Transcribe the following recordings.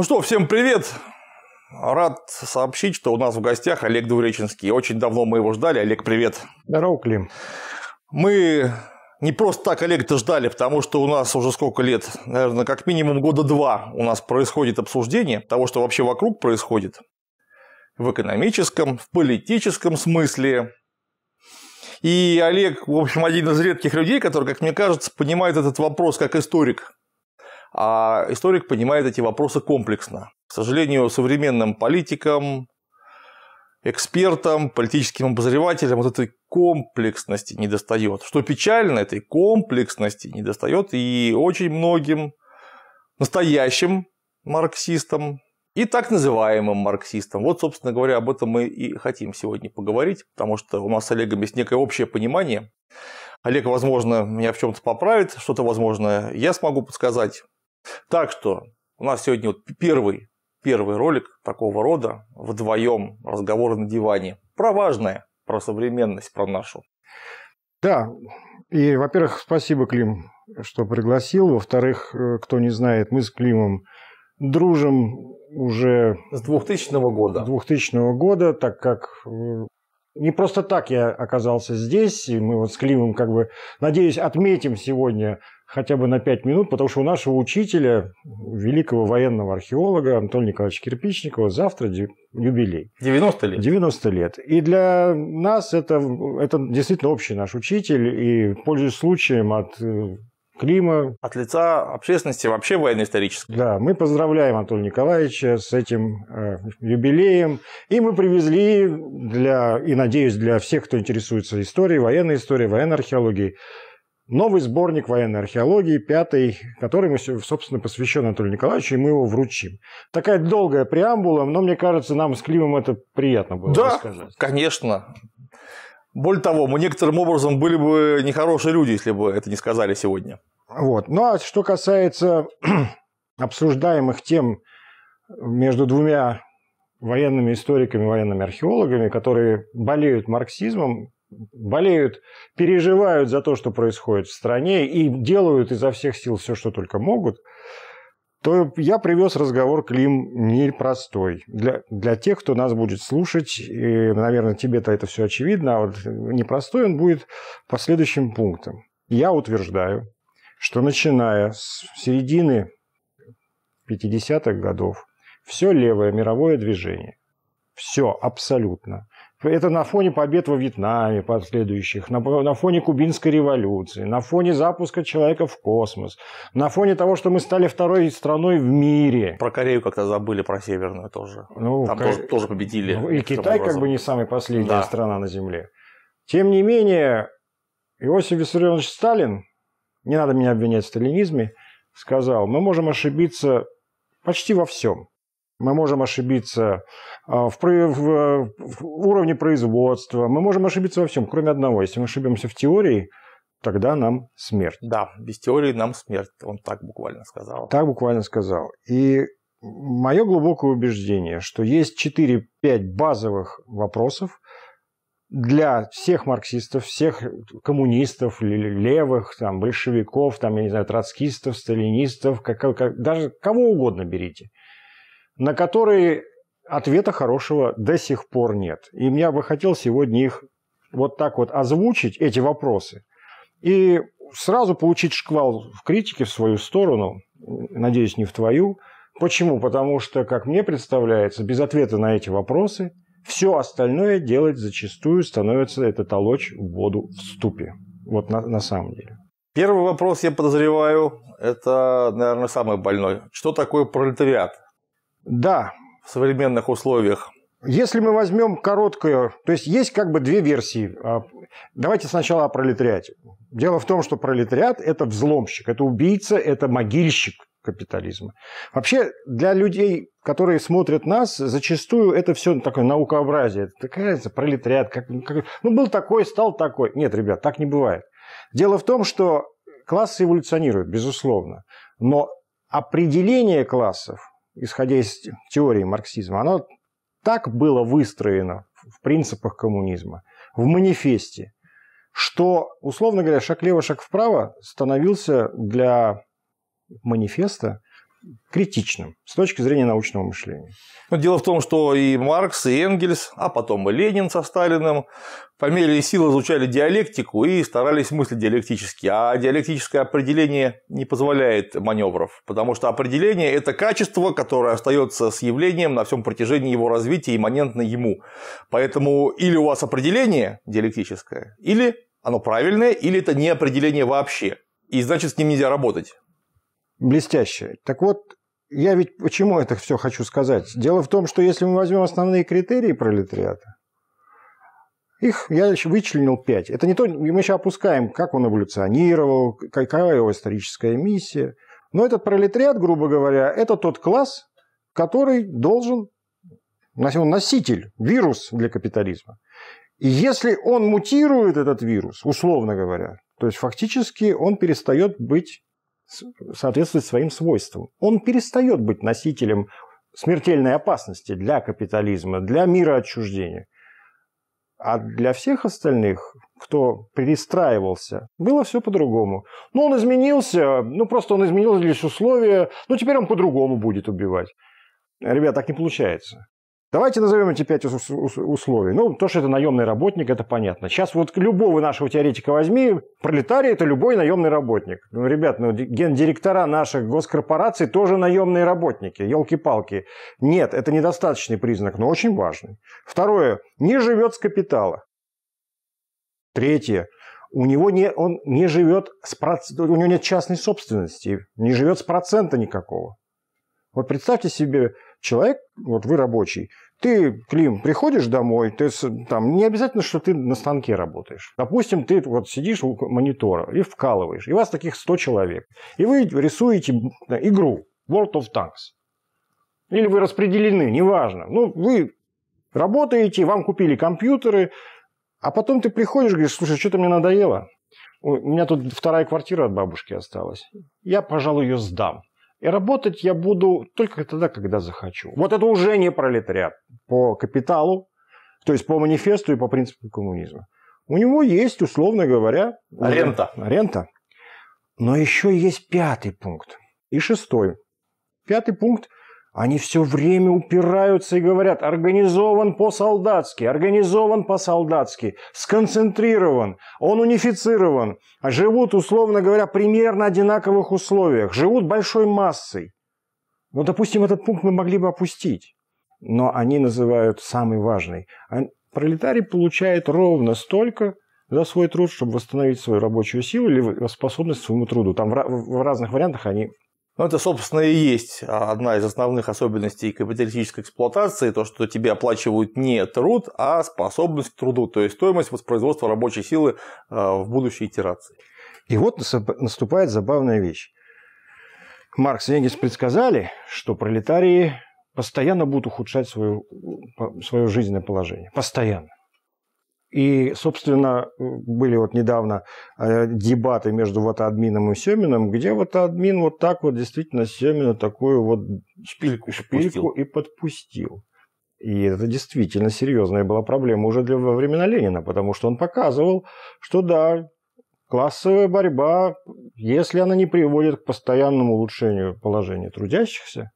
Ну что, всем привет! Рад сообщить, что у нас в гостях Олег Двуреченский. Очень давно мы его ждали. Олег, привет. Здорово, Клим. Мы не просто так Олег-то ждали, потому что у нас уже сколько лет, наверное, как минимум года два у нас происходит обсуждение того, что вообще вокруг происходит в экономическом, в политическом смысле. И Олег, в общем, один из редких людей, который, как мне кажется, понимает этот вопрос как историк, а историк понимает эти вопросы комплексно. К сожалению, современным политикам, экспертам, политическим обозревателям вот этой комплексности не достает. Что печально, этой комплексности не достает и очень многим настоящим марксистам и так называемым марксистам. Вот, собственно говоря, об этом мы и хотим сегодня поговорить, потому что у нас с Олегом есть некое общее понимание. Олег, возможно, меня в чем-то поправит, что-то, возможно, я смогу подсказать. Так что у нас сегодня вот первый, первый ролик такого рода, вдвоем разговор на диване, про важное, про современность, про нашу. Да, и, во-первых, спасибо, Клим, что пригласил. Во-вторых, э, кто не знает, мы с Климом дружим уже... С 2000 года. С 2000 года, так как э, не просто так я оказался здесь, и мы вот с Климом как бы, надеюсь, отметим сегодня хотя бы на 5 минут, потому что у нашего учителя, великого военного археолога Антона Николаевича Кирпичникова, завтра юбилей. 90 лет. 90 лет. И для нас это, это действительно общий наш учитель, и пользуясь случаем от э, Клима. От лица общественности вообще военно-исторической. Да, мы поздравляем Анатолия Николаевича с этим э, юбилеем. И мы привезли для, и надеюсь, для всех, кто интересуется историей, военной историей, военной археологией, новый сборник военной археологии, пятый, который мы, собственно, посвящен Анатолию Николаевичу, и мы его вручим. Такая долгая преамбула, но мне кажется, нам с Климом это приятно было да, рассказать. конечно. Более того, мы некоторым образом были бы нехорошие люди, если бы это не сказали сегодня. Вот. Ну а что касается обсуждаемых тем между двумя военными историками, военными археологами, которые болеют марксизмом, болеют, переживают за то, что происходит в стране и делают изо всех сил все, что только могут, то я привез разговор Клим непростой. Для, для тех, кто нас будет слушать, и, наверное, тебе-то это все очевидно, а вот непростой он будет по следующим пунктам. Я утверждаю, что начиная с середины 50-х годов все левое мировое движение, все абсолютно, это на фоне побед во Вьетнаме последующих, на, на фоне кубинской революции, на фоне запуска человека в космос, на фоне того, что мы стали второй страной в мире. Про Корею как-то забыли, про Северную тоже. Ну, Там Кор... тоже, тоже победили. Ну, и Китай образом. как бы не самая последняя да. страна на Земле. Тем не менее, Иосиф Виссарионович Сталин, не надо меня обвинять в сталинизме, сказал, мы можем ошибиться почти во всем мы можем ошибиться а, в, в, в уровне производства, мы можем ошибиться во всем, кроме одного. Если мы ошибемся в теории, тогда нам смерть. Да, без теории нам смерть, он так буквально сказал. Так буквально сказал. И мое глубокое убеждение, что есть 4-5 базовых вопросов для всех марксистов, всех коммунистов, левых, там, большевиков, там, я не знаю, троцкистов, сталинистов, как, как, даже кого угодно берите на которые ответа хорошего до сих пор нет. И мне бы хотел сегодня их вот так вот озвучить, эти вопросы, и сразу получить шквал в критике в свою сторону, надеюсь, не в твою. Почему? Потому что, как мне представляется, без ответа на эти вопросы все остальное делать зачастую становится это толочь в воду в ступе. Вот на, на самом деле. Первый вопрос, я подозреваю, это, наверное, самый больной. Что такое пролетариат? Да. В современных условиях. Если мы возьмем короткую, то есть есть как бы две версии. А, давайте сначала о пролетариате. Дело в том, что пролетариат – это взломщик, это убийца, это могильщик капитализма. Вообще для людей, которые смотрят нас, зачастую это все такое наукообразие. Это такая пролетариат. Как, как, ну, был такой, стал такой. Нет, ребят, так не бывает. Дело в том, что классы эволюционируют, безусловно. Но определение классов исходя из теории марксизма, оно так было выстроено в принципах коммунизма, в манифесте, что, условно говоря, шаг лево, шаг вправо становился для манифеста критичным с точки зрения научного мышления. Но дело в том, что и Маркс, и Энгельс, а потом и Ленин со Сталиным по мере сил изучали диалектику и старались мыслить диалектически. А диалектическое определение не позволяет маневров, потому что определение – это качество, которое остается с явлением на всем протяжении его развития, имманентно ему. Поэтому или у вас определение диалектическое, или оно правильное, или это не определение вообще. И значит, с ним нельзя работать блестящее. Так вот, я ведь почему это все хочу сказать? Дело в том, что если мы возьмем основные критерии пролетариата, их я вычленил пять. Это не то, мы сейчас опускаем, как он эволюционировал, какая его историческая миссия. Но этот пролетариат, грубо говоря, это тот класс, который должен, он носитель, вирус для капитализма. И если он мутирует этот вирус, условно говоря, то есть фактически он перестает быть соответствует своим свойствам. Он перестает быть носителем смертельной опасности для капитализма, для мира отчуждения. А для всех остальных, кто перестраивался, было все по-другому. Ну, он изменился, ну, просто он изменил лишь условия, ну, теперь он по-другому будет убивать. Ребят, так не получается. Давайте назовем эти пять условий. Ну, то, что это наемный работник, это понятно. Сейчас вот любого нашего теоретика возьми, пролетарий – это любой наемный работник. Ну, ребят, ну, гендиректора наших госкорпораций тоже наемные работники, елки-палки. Нет, это недостаточный признак, но очень важный. Второе – не живет с капитала. Третье у него не, он не живет с проц... у него нет частной собственности, не живет с процента никакого. Вот представьте себе, человек, вот вы рабочий, ты, Клим, приходишь домой, ты там не обязательно, что ты на станке работаешь. Допустим, ты вот сидишь у монитора и вкалываешь, и вас таких 100 человек, и вы рисуете игру World of Tanks. Или вы распределены, неважно. Ну, вы работаете, вам купили компьютеры, а потом ты приходишь и говоришь, слушай, что-то мне надоело. У меня тут вторая квартира от бабушки осталась. Я, пожалуй, ее сдам. И работать я буду только тогда, когда захочу. Вот это уже не пролетариат по капиталу, то есть по манифесту и по принципу коммунизма. У него есть, условно говоря... А рента. Рента. Но еще есть пятый пункт и шестой. Пятый пункт – они все время упираются и говорят «организован по-солдатски», «организован по-солдатски», «сконцентрирован», «он унифицирован», а живут, условно говоря, примерно одинаковых условиях, живут большой массой. Ну, допустим, этот пункт мы могли бы опустить, но они называют самый важный. А пролетарий получает ровно столько за свой труд, чтобы восстановить свою рабочую силу или способность к своему труду. Там в разных вариантах они но ну, это, собственно, и есть а, одна из основных особенностей капиталистической эксплуатации, то, что тебе оплачивают не труд, а способность к труду, то есть стоимость воспроизводства рабочей силы а, в будущей итерации. И вот наступает забавная вещь. Маркс и Энгельс предсказали, что пролетарии постоянно будут ухудшать свое, свое жизненное положение. Постоянно. И, собственно, были вот недавно э, дебаты между вот админом и Семиным, где вот админ вот так вот действительно Семину такую вот шпильку, шпильку подпустил. и подпустил. И это действительно серьезная была проблема уже для, во времена Ленина, потому что он показывал, что да, классовая борьба, если она не приводит к постоянному улучшению положения трудящихся,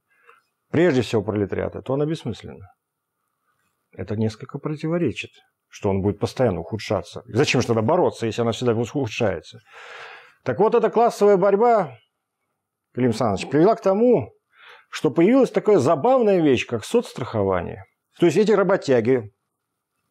прежде всего пролетариата, то она бессмысленна. Это несколько противоречит что он будет постоянно ухудшаться. И зачем же тогда бороться, если она всегда ухудшается? Так вот, эта классовая борьба, Клим Александрович, привела к тому, что появилась такая забавная вещь, как соцстрахование. То есть эти работяги,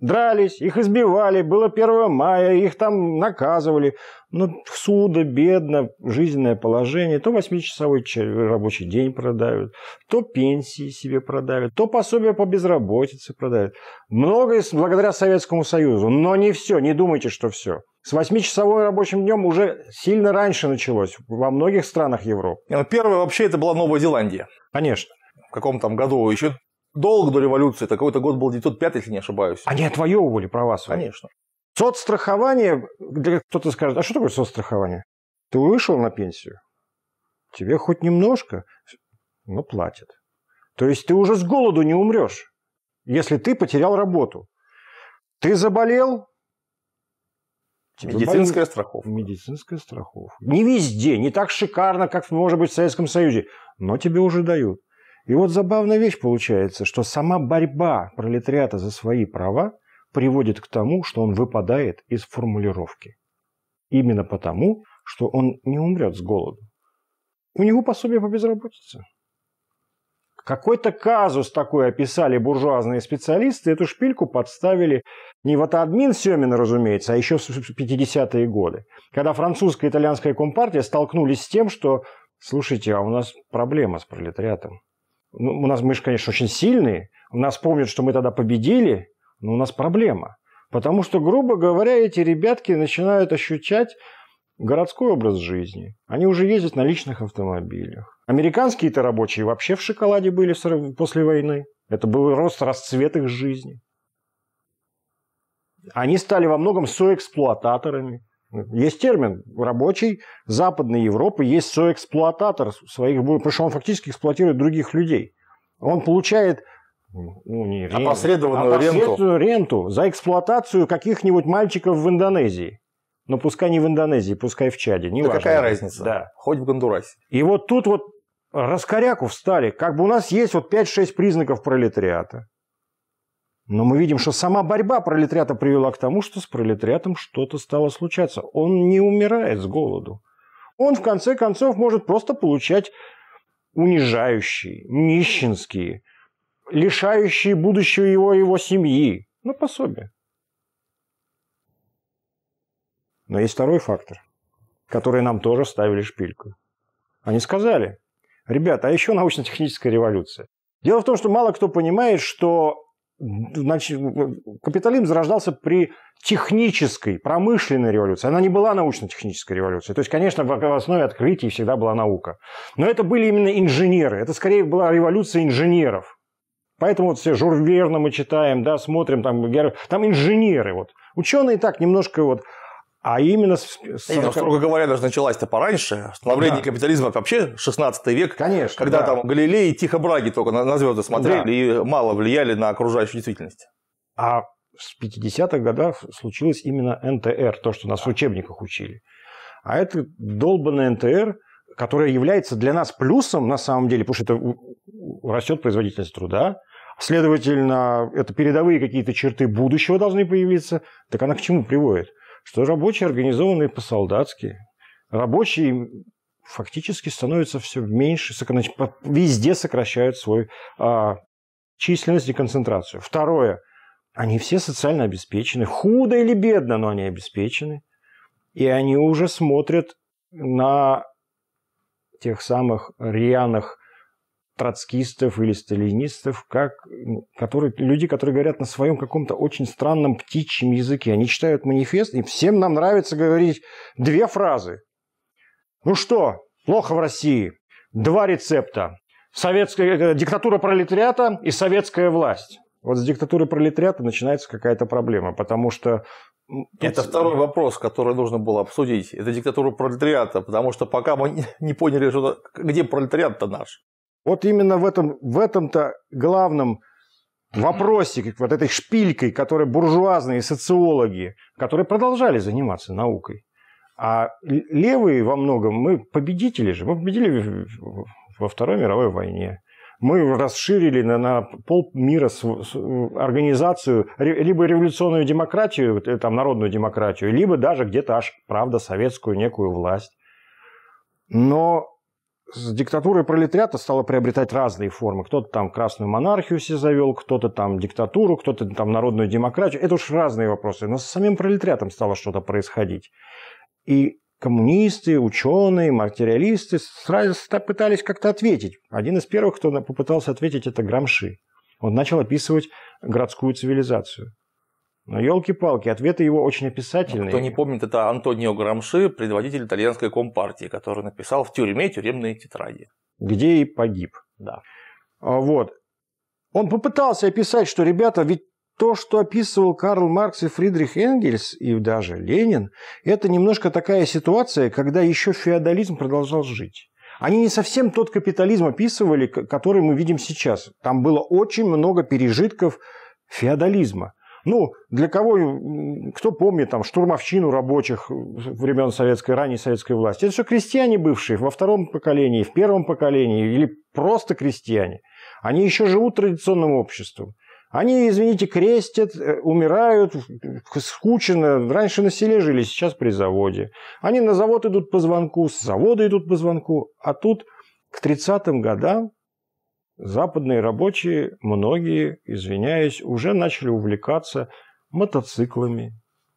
Дрались, их избивали, было 1 мая, их там наказывали. Ну, суда, бедно, жизненное положение. То восьмичасовой рабочий день продают, то пенсии себе продают, то пособие по безработице продают. Многое благодаря Советскому Союзу. Но не все, не думайте, что все. С 8 рабочим днем уже сильно раньше началось во многих странах Европы. Ну, первое вообще это была Новая Зеландия. Конечно в каком там году, еще долго до революции, это какой-то год был 905, если не ошибаюсь. Они отвоевывали права свои. Конечно. Соцстрахование, кто-то скажет, а что такое соцстрахование? Ты вышел на пенсию, тебе хоть немножко, но ну, платят. То есть ты уже с голоду не умрешь, если ты потерял работу. Ты заболел, Тебе Медицинская болит... страховка. Медицинская страховка. Не везде, не так шикарно, как, может быть, в Советском Союзе, но тебе уже дают. И вот забавная вещь получается, что сама борьба пролетариата за свои права приводит к тому, что он выпадает из формулировки. Именно потому, что он не умрет с голоду. У него пособие по безработице. Какой-то казус такой описали буржуазные специалисты, эту шпильку подставили не вот админ Семин, разумеется, а еще в 50-е годы, когда французская и итальянская компартия столкнулись с тем, что, слушайте, а у нас проблема с пролетариатом. Ну, у нас мы же, конечно, очень сильные, у нас помнят, что мы тогда победили, но у нас проблема. Потому что, грубо говоря, эти ребятки начинают ощущать городской образ жизни. Они уже ездят на личных автомобилях. Американские-то рабочие вообще в шоколаде были после войны. Это был рост, расцвет их жизни. Они стали во многом соэксплуататорами. Есть термин рабочий Западной Европы, есть соэксплуататор своих, потому что он фактически эксплуатирует других людей. Он получает ну, не ренту, опосредованную, опосредованную ренту. ренту за эксплуатацию каких-нибудь мальчиков в Индонезии. Но пускай не в Индонезии, пускай в Чаде. Не да важно. какая разница? Да. Хоть в Гондурасе. И вот тут вот раскоряку встали. Как бы у нас есть вот 5-6 признаков пролетариата. Но мы видим, что сама борьба пролетариата привела к тому, что с пролетариатом что-то стало случаться. Он не умирает с голоду. Он, в конце концов, может просто получать унижающие, нищенские, лишающие будущего его и его семьи на ну, пособие. Но есть второй фактор, который нам тоже ставили шпильку. Они сказали, ребята, а еще научно-техническая революция. Дело в том, что мало кто понимает, что значит, капитализм зарождался при технической, промышленной революции. Она не была научно-технической революцией. То есть, конечно, в основе открытий всегда была наука. Но это были именно инженеры. Это скорее была революция инженеров. Поэтому вот все Жюль мы читаем, да, смотрим, там, там инженеры. Вот. Ученые так немножко вот а именно... С 40... Строго говоря, даже началась-то пораньше. Становление да. капитализма вообще 16 век. Конечно. Когда да. там Галилей и Тихо Браги только на, на звезды смотрели да. и мало влияли на окружающую действительность. А с 50-х годов случилось именно НТР, то, что нас в учебниках учили. А это долбанный НТР, которая является для нас плюсом на самом деле, потому что это растет производительность труда, следовательно, это передовые какие-то черты будущего должны появиться, так она к чему приводит? что рабочие организованы по-солдатски, рабочие фактически становятся все меньше, везде сокращают свою а, численность и концентрацию. Второе, они все социально обеспечены, худо или бедно, но они обеспечены, и они уже смотрят на тех самых рьяных троцкистов или сталинистов, как, которые, люди, которые говорят на своем каком-то очень странном птичьем языке. Они читают манифест, и всем нам нравится говорить две фразы. Ну что, плохо в России. Два рецепта. Советская, э, диктатура пролетариата и советская власть. Вот с диктатуры пролетариата начинается какая-то проблема, потому что Тут... Это второй вопрос, который нужно было обсудить. Это диктатура пролетариата, потому что пока мы не поняли, что... где пролетариат-то наш. Вот именно в этом, в этом-то главном вопросе, вот этой шпилькой, которой буржуазные социологи, которые продолжали заниматься наукой. А левые во многом, мы победители же, мы победили во Второй мировой войне. Мы расширили на, на полмира с, с, организацию, либо революционную демократию, э, там, народную демократию, либо даже где-то аж, правда, советскую некую власть. Но с диктатурой пролетариата стала приобретать разные формы. Кто-то там красную монархию себе завел, кто-то там диктатуру, кто-то там народную демократию. Это уж разные вопросы. Но с самим пролетариатом стало что-то происходить. И коммунисты, ученые, материалисты сразу пытались как-то ответить. Один из первых, кто попытался ответить, это Грамши. Он начал описывать городскую цивилизацию. Но елки-палки, ответы его очень описательные. Кто не помнит, это Антонио Грамши, предводитель итальянской компартии, который написал в тюрьме тюремные тетради. Где и погиб. Да. А, вот. Он попытался описать, что, ребята, ведь то, что описывал Карл Маркс и Фридрих Энгельс, и даже Ленин, это немножко такая ситуация, когда еще феодализм продолжал жить. Они не совсем тот капитализм описывали, который мы видим сейчас. Там было очень много пережитков феодализма. Ну, для кого, кто помнит, там, штурмовщину рабочих времен советской, ранней советской власти. Это все крестьяне бывшие во втором поколении, в первом поколении или просто крестьяне. Они еще живут традиционным обществом. Они, извините, крестят, э, умирают, скучно. Раньше на селе жили, сейчас при заводе. Они на завод идут по звонку, с завода идут по звонку. А тут к 30-м годам западные рабочие, многие, извиняюсь, уже начали увлекаться мотоциклами,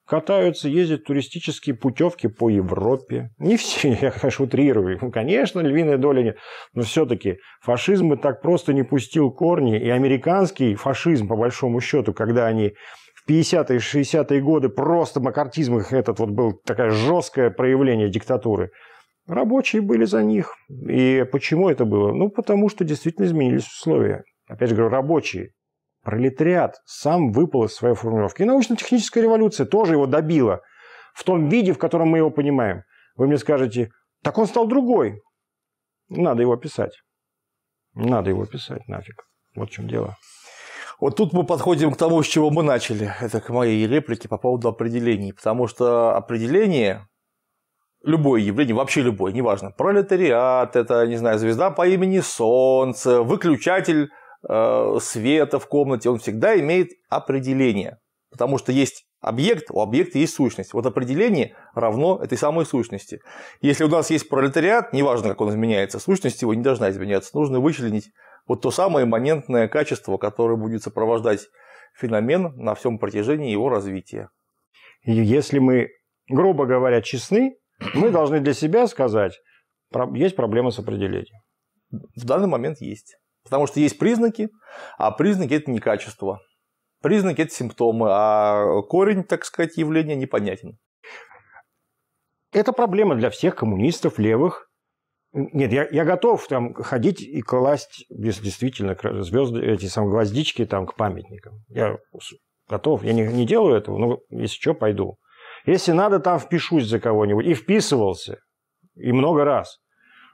катаются, ездят туристические путевки по Европе. Не все, я, конечно, утрирую. Конечно, львиная доля нет. Но все-таки фашизм и так просто не пустил корни. И американский фашизм, по большому счету, когда они в 50-е, 60-е годы просто макартизм их этот вот был такое жесткое проявление диктатуры – Рабочие были за них. И почему это было? Ну, потому что действительно изменились условия. Опять же говорю, рабочие. Пролетариат сам выпал из своей формулировки. И научно-техническая революция тоже его добила в том виде, в котором мы его понимаем. Вы мне скажете, так он стал другой. Надо его писать. Надо его писать нафиг. Вот в чем дело. Вот тут мы подходим к тому, с чего мы начали. Это к моей реплике по поводу определений. Потому что определение любое явление, вообще любое, неважно, пролетариат, это, не знаю, звезда по имени Солнце, выключатель э, света в комнате, он всегда имеет определение, потому что есть объект, у объекта есть сущность. Вот определение равно этой самой сущности. Если у нас есть пролетариат, неважно, как он изменяется, сущность его не должна изменяться, нужно вычленить вот то самое имманентное качество, которое будет сопровождать феномен на всем протяжении его развития. если мы, грубо говоря, честны, мы должны для себя сказать, есть проблемы с определением. В данный момент есть. Потому что есть признаки, а признаки – это не качество. Признаки – это симптомы, а корень, так сказать, явления непонятен. Это проблема для всех коммунистов, левых. Нет, я, я готов там ходить и класть если действительно звезды, эти сам гвоздички там к памятникам. Я готов, я не, не делаю этого, но если что, пойду. Если надо, там впишусь за кого-нибудь. И вписывался. И много раз.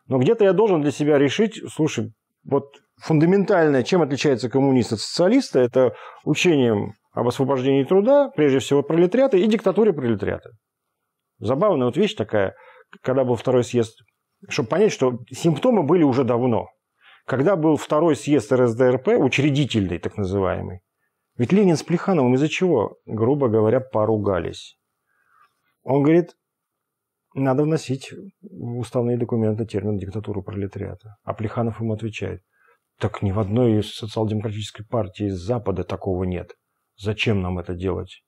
Но где-то я должен для себя решить, слушай, вот фундаментальное, чем отличается коммунист от социалиста, это учением об освобождении труда, прежде всего пролетариата и диктатуре пролетариата. Забавная вот вещь такая, когда был второй съезд, чтобы понять, что симптомы были уже давно. Когда был второй съезд РСДРП, учредительный так называемый, ведь Ленин с Плехановым из-за чего, грубо говоря, поругались. Он говорит, надо вносить в уставные документы термин «диктатура пролетариата». А Плеханов ему отвечает, так ни в одной из социал-демократической партии из Запада такого нет. Зачем нам это делать?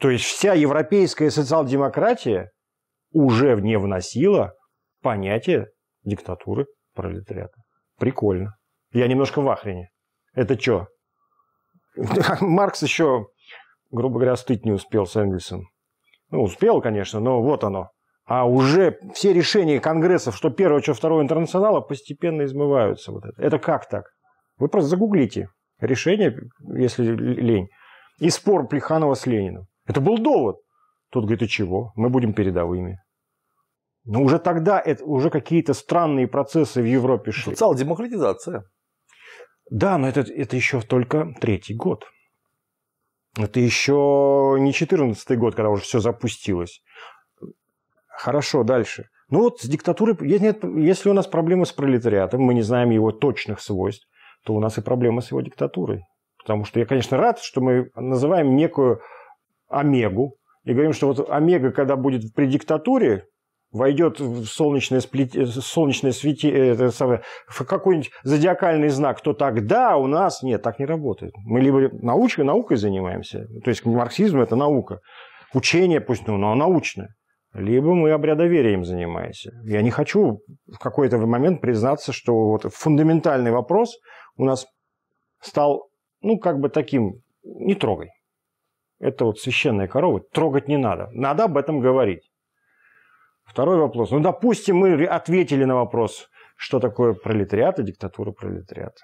То есть вся европейская социал-демократия уже не вносила понятие диктатуры пролетариата. Прикольно. Я немножко в ахрене. Это что? Маркс еще, грубо говоря, стыть не успел с Энгельсом. Ну, успел, конечно, но вот оно. А уже все решения конгрессов, что первого, что второго интернационала, постепенно измываются. Вот это. это как так? Вы просто загуглите решение, если лень. И спор Плеханова с Лениным. Это был довод. Тут говорит, и чего? Мы будем передовыми. Но уже тогда это, уже какие-то странные процессы в Европе шли. Социал-демократизация. Да, но это, это еще только третий год. Это еще не 14 год, когда уже все запустилось. Хорошо, дальше. Ну вот с диктатурой, если у нас проблемы с пролетариатом, мы не знаем его точных свойств, то у нас и проблема с его диктатурой. Потому что я, конечно, рад, что мы называем некую омегу и говорим, что вот омега, когда будет при диктатуре, войдет в солнечное, сплет... Э, солнечное свети... Э, в какой-нибудь зодиакальный знак, то тогда у нас... Нет, так не работает. Мы либо научкой, наукой занимаемся, то есть марксизм – это наука, учение, пусть, ну, но научное. Либо мы обрядоверием занимаемся. Я не хочу в какой-то момент признаться, что вот фундаментальный вопрос у нас стал, ну, как бы таким, не трогай. Это вот священная корова, трогать не надо. Надо об этом говорить. Второй вопрос. Ну, допустим, мы ответили на вопрос, что такое пролетариат и диктатура пролетариата.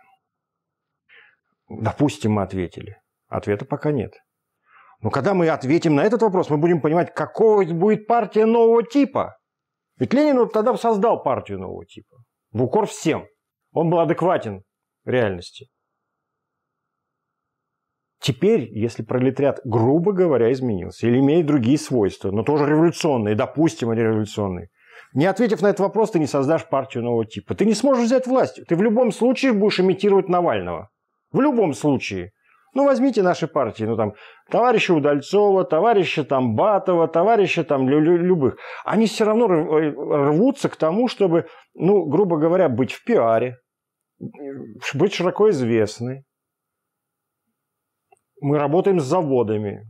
Допустим, мы ответили. Ответа пока нет. Но когда мы ответим на этот вопрос, мы будем понимать, какого будет партия нового типа. Ведь Ленин вот тогда создал партию нового типа. В укор всем. Он был адекватен реальности. Теперь, если пролетариат, грубо говоря, изменился или имеет другие свойства, но тоже революционные, допустим, они революционные, не ответив на этот вопрос, ты не создашь партию нового типа. Ты не сможешь взять власть. Ты в любом случае будешь имитировать Навального. В любом случае. Ну, возьмите наши партии, ну, там, товарища Удальцова, товарища там Батова, товарища там лю- лю- любых. Они все равно э, рвутся к тому, чтобы, ну, грубо говоря, быть в пиаре, быть широко известны, мы работаем с заводами.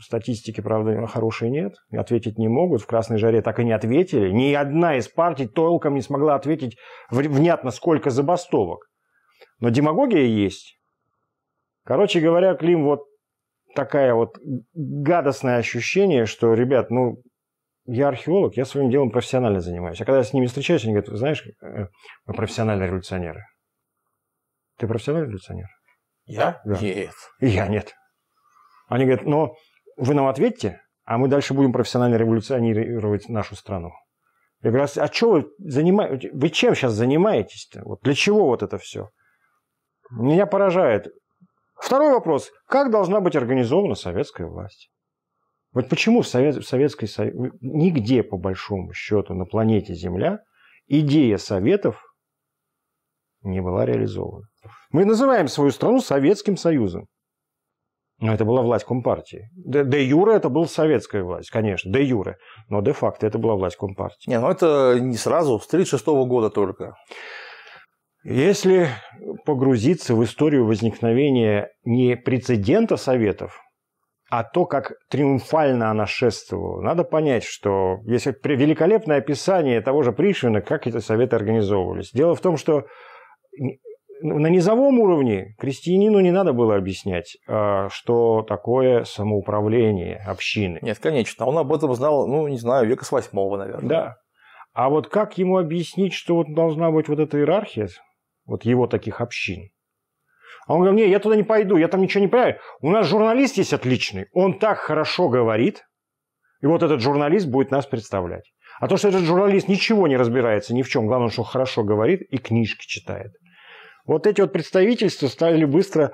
Статистики, правда, хорошей нет. Ответить не могут. В «Красной жаре» так и не ответили. Ни одна из партий толком не смогла ответить внятно, сколько забастовок. Но демагогия есть. Короче говоря, Клим, вот такая вот гадостное ощущение, что, ребят, ну, я археолог, я своим делом профессионально занимаюсь. А когда я с ними встречаюсь, они говорят, знаешь, э, мы профессиональные революционеры. Ты профессиональный революционер? Я? Да. Нет. И я нет. Они говорят, но вы нам ответьте, а мы дальше будем профессионально революционировать нашу страну. Я говорю, а, а что вы занимаетесь? Вы чем сейчас занимаетесь-то? Вот для чего вот это все? Меня поражает. Второй вопрос. Как должна быть организована советская власть? Вот почему в, Совет, в Советской нигде, по большому счету, на планете Земля идея Советов не была реализована. Мы называем свою страну Советским Союзом. Но это была власть Компартии. Де, де юре это была советская власть, конечно, де юре. Но де-факто это была власть Компартии. Не, ну это не сразу, с 1936 года только. Если погрузиться в историю возникновения не прецедента Советов, а то, как триумфально она шествовала. Надо понять, что есть великолепное описание того же Пришвина, как эти советы организовывались. Дело в том, что ну, на низовом уровне крестьянину не надо было объяснять, а, что такое самоуправление общины. Нет, конечно. Он об этом знал, ну, не знаю, века с восьмого, наверное. Да. А вот как ему объяснить, что вот должна быть вот эта иерархия, вот его таких общин? А он говорит, не, я туда не пойду, я там ничего не понимаю. У нас журналист есть отличный, он так хорошо говорит, и вот этот журналист будет нас представлять. А то, что этот журналист ничего не разбирается ни в чем, главное, что хорошо говорит и книжки читает. Вот эти вот представительства стали быстро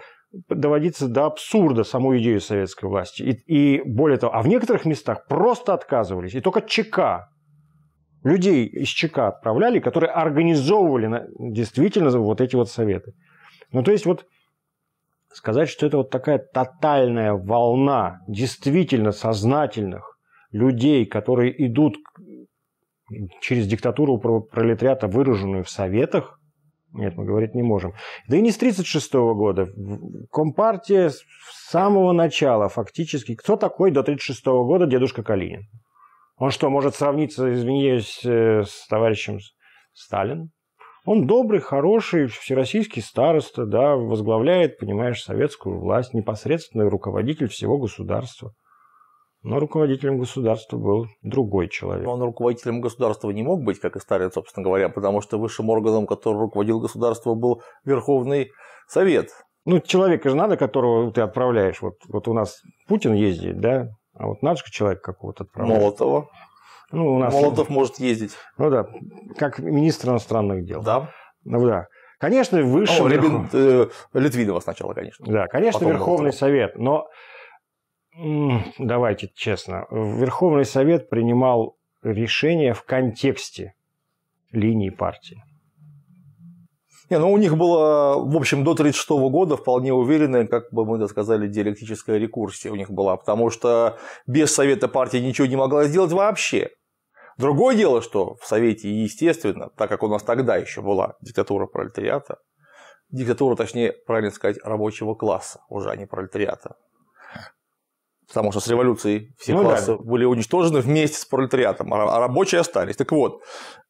доводиться до абсурда саму идею советской власти. И, и более того, а в некоторых местах просто отказывались. И только ЧК, людей из ЧК отправляли, которые организовывали на, действительно вот эти вот советы. Ну, то есть вот сказать, что это вот такая тотальная волна действительно сознательных людей, которые идут через диктатуру пролетариата, выраженную в советах, нет, мы говорить не можем. Да и не с 1936 года. Компартия с самого начала фактически. Кто такой до 1936 года дедушка Калинин? Он что, может сравниться, извиняюсь, с товарищем Сталином? Он добрый, хороший, всероссийский староста, да, возглавляет, понимаешь, советскую власть, непосредственный руководитель всего государства. Но руководителем государства был другой человек. Он руководителем государства не мог быть, как и Сталин, собственно говоря, потому что высшим органом, который руководил государством, был Верховный Совет. Ну, человека же надо, которого ты отправляешь. Вот, вот у нас Путин ездит, да? А вот надо же человека какого-то отправлять. Молотова. Ну, у нас... Молотов может ездить. Ну да, как министр иностранных дел. Да. Ну да. Конечно, высший... Ну, Верхов... Э, Литвинова сначала, конечно. Да, конечно, Потом Верховный Молотова. Совет, но давайте честно, Верховный Совет принимал решение в контексте линии партии. Не, ну у них было, в общем, до 1936 года вполне уверенная, как бы мы это сказали, диалектическая рекурсия у них была, потому что без Совета партии ничего не могла сделать вообще. Другое дело, что в Совете, естественно, так как у нас тогда еще была диктатура пролетариата, диктатура, точнее, правильно сказать, рабочего класса, уже а не пролетариата, потому что с революцией все ну, классы да. были уничтожены вместе с пролетариатом, а, а рабочие остались. Так вот,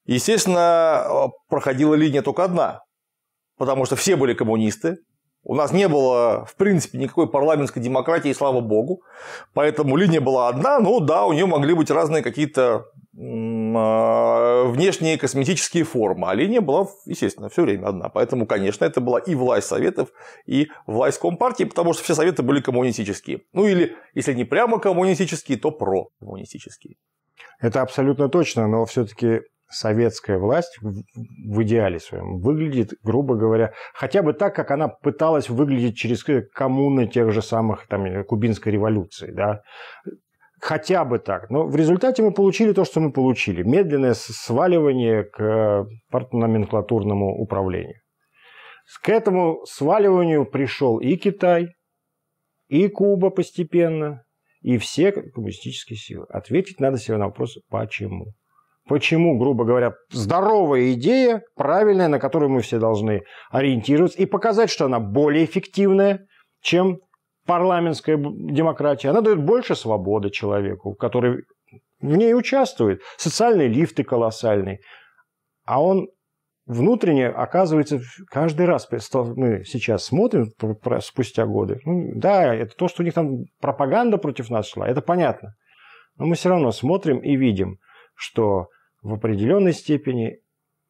естественно, э, проходила линия только одна, потому что все были коммунисты, у нас не было, в принципе, никакой парламентской демократии, слава богу. Поэтому линия была одна, Ну да, у нее могли быть разные какие-то а, внешние косметические формы, а линия была, естественно, все время одна. Поэтому, конечно, это была и власть Советов, и власть Компартии, потому что все Советы были коммунистические. Ну или, если не прямо коммунистические, то прокоммунистические. Это абсолютно точно, но все-таки советская власть в идеале своем выглядит, грубо говоря, хотя бы так, как она пыталась выглядеть через коммуны тех же самых там, кубинской революции. Да? хотя бы так. Но в результате мы получили то, что мы получили. Медленное сваливание к партноменклатурному управлению. К этому сваливанию пришел и Китай, и Куба постепенно, и все коммунистические силы. Ответить надо всегда на вопрос «почему?». Почему, грубо говоря, здоровая идея, правильная, на которую мы все должны ориентироваться, и показать, что она более эффективная, чем парламентская демократия, она дает больше свободы человеку, который в ней участвует. Социальные лифты колоссальные. А он внутренне, оказывается, каждый раз мы сейчас смотрим спустя годы. Ну, да, это то, что у них там пропаганда против нас шла, это понятно. Но мы все равно смотрим и видим, что в определенной степени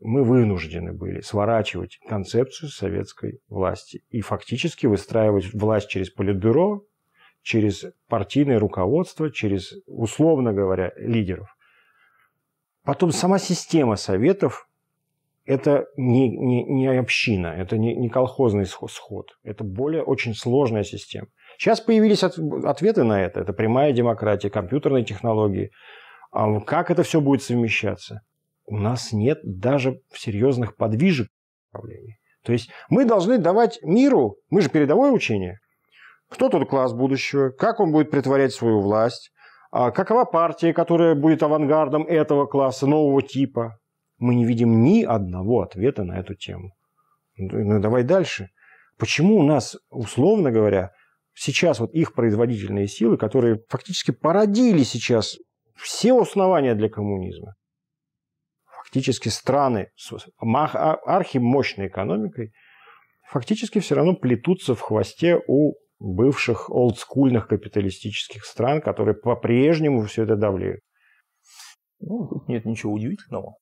мы вынуждены были сворачивать концепцию советской власти и фактически выстраивать власть через политбюро, через партийное руководство, через, условно говоря, лидеров. Потом сама система советов – это не, не, не община, это не, не колхозный сход. Это более очень сложная система. Сейчас появились от, ответы на это. Это прямая демократия, компьютерные технологии. А Как это все будет совмещаться? у нас нет даже серьезных подвижек в То есть мы должны давать миру, мы же передовое учение, кто тут класс будущего, как он будет притворять свою власть, а какова партия, которая будет авангардом этого класса, нового типа. Мы не видим ни одного ответа на эту тему. Ну, ну, давай дальше. Почему у нас, условно говоря, сейчас вот их производительные силы, которые фактически породили сейчас все основания для коммунизма, фактически страны с а, архимощной экономикой фактически все равно плетутся в хвосте у бывших олдскульных капиталистических стран, которые по-прежнему все это давлеют. Ну, тут нет ничего удивительного.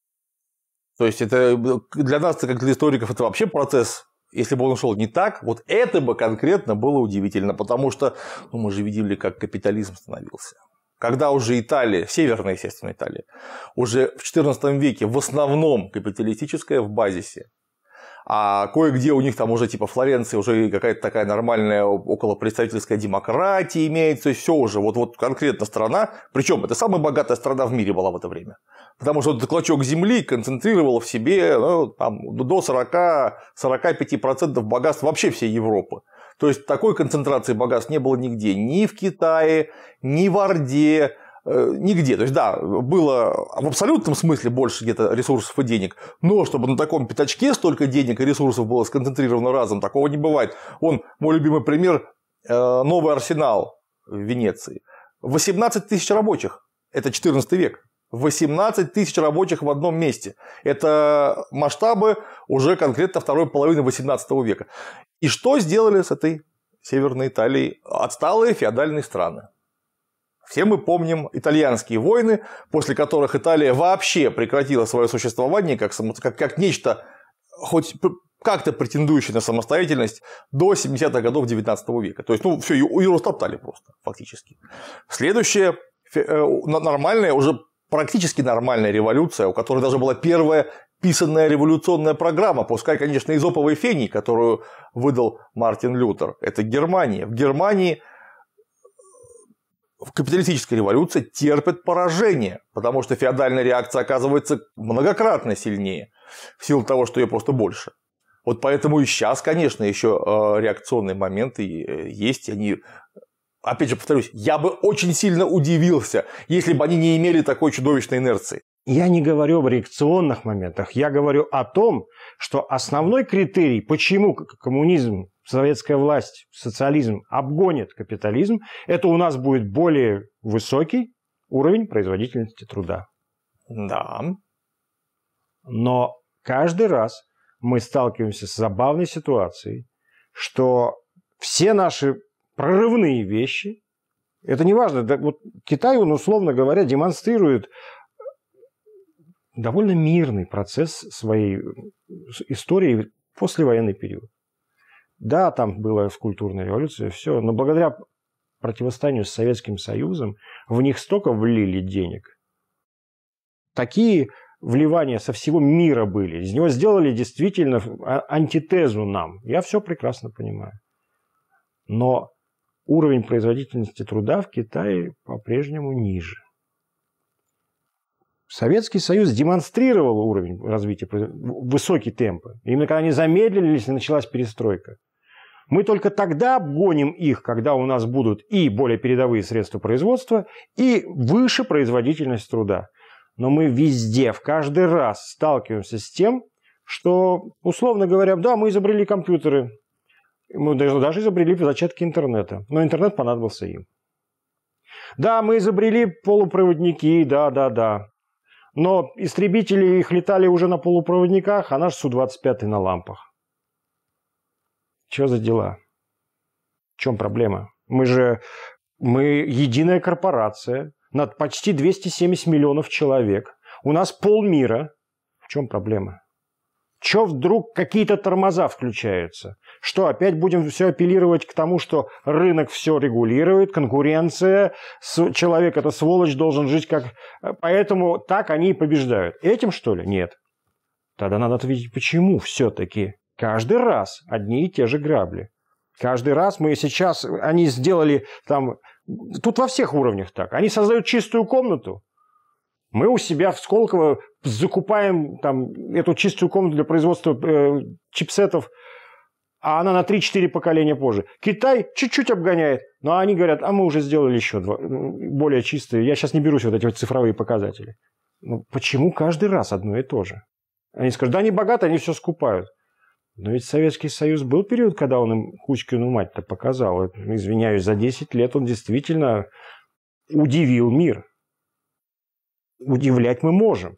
То есть это э, для нас, как для историков, это вообще процесс если бы он шел не так, вот это бы конкретно было удивительно, потому что ну, мы же видели, как капитализм становился когда уже Италия, северная, естественно, Италия, уже в XIV веке в основном капиталистическая в базисе, а кое-где у них там уже типа Флоренция уже какая-то такая нормальная около представительская демократия имеется, то все уже, вот, вот конкретно страна, причем это самая богатая страна в мире была в это время, потому что этот клочок земли концентрировал в себе ну, там, до 40-45% богатств вообще всей Европы. То есть такой концентрации богатств не было нигде, ни в Китае, ни в Орде, э, нигде. То есть, да, было в абсолютном смысле больше где-то ресурсов и денег, но чтобы на таком пятачке столько денег и ресурсов было сконцентрировано разом, такого не бывает. Он, мой любимый пример, э, новый арсенал в Венеции. 18 тысяч рабочих. Это 14 век. 18 тысяч рабочих в одном месте. Это масштабы уже конкретно второй половины 18 века. И что сделали с этой Северной Италией отсталые феодальные страны? Все мы помним итальянские войны, после которых Италия вообще прекратила свое существование как, само, как, как нечто, хоть как-то претендующее на самостоятельность до 70-х годов 19 века. То есть, ну, все, ее растоптали просто, фактически. Следующая э, нормальная, уже практически нормальная революция, у которой даже была первая писанная революционная программа, пускай, конечно, из оповой фени, которую выдал Мартин Лютер. Это Германия. В Германии капиталистическая революция терпит поражение, потому что феодальная реакция оказывается многократно сильнее, в силу того, что ее просто больше. Вот поэтому и сейчас, конечно, еще э, реакционные моменты э, есть, они опять же повторюсь, я бы очень сильно удивился, если бы они не имели такой чудовищной инерции. Я не говорю об реакционных моментах, я говорю о том, что основной критерий, почему коммунизм, советская власть, социализм обгонит капитализм, это у нас будет более высокий уровень производительности труда. Да. Но каждый раз мы сталкиваемся с забавной ситуацией, что все наши прорывные вещи, это не важно, вот Китай, он, условно говоря, демонстрирует довольно мирный процесс своей э, истории послевоенный период. Да, там была культурная революция, все, но благодаря противостоянию с Советским Союзом в них столько влили денег. Такие вливания со всего мира были. Из него сделали действительно а, антитезу нам. Я все прекрасно понимаю. Но уровень производительности труда в Китае по-прежнему ниже. Советский Союз демонстрировал уровень развития, высокие темпы. Именно когда они замедлились, началась перестройка. Мы только тогда обгоним их, когда у нас будут и более передовые средства производства, и выше производительность труда. Но мы везде, в каждый раз сталкиваемся с тем, что, условно говоря, да, мы изобрели компьютеры, мы даже, изобрели зачатки интернета, но интернет понадобился им. Да, мы изобрели полупроводники, да, да, да. Но истребители их летали уже на полупроводниках, а наш Су-25 на лампах. Что за дела? В чем проблема? Мы же... Мы единая корпорация. Над почти 270 миллионов человек. У нас полмира. В чем проблема? Что вдруг какие-то тормоза включаются? Что опять будем все апеллировать к тому, что рынок все регулирует, конкуренция, человек это сволочь должен жить как... Э, поэтому так они и побеждают. Этим что ли? Нет. Тогда надо ответить, почему все-таки каждый раз одни и те же грабли. Каждый раз мы сейчас, они сделали там, тут во всех уровнях так. Они создают чистую комнату, мы у себя в Сколково закупаем там, эту чистую комнату для производства э, чипсетов, а она на 3-4 поколения позже. Китай чуть-чуть обгоняет, но они говорят, а мы уже сделали еще два, более чистые. Я сейчас не берусь вот эти вот цифровые показатели. Ну, почему каждый раз одно и то же? Они скажут, да они богаты, они все скупают. Но ведь Советский Союз был период, когда он им Кучкину мать-то показал. Извиняюсь, за 10 лет он действительно удивил мир удивлять мы можем.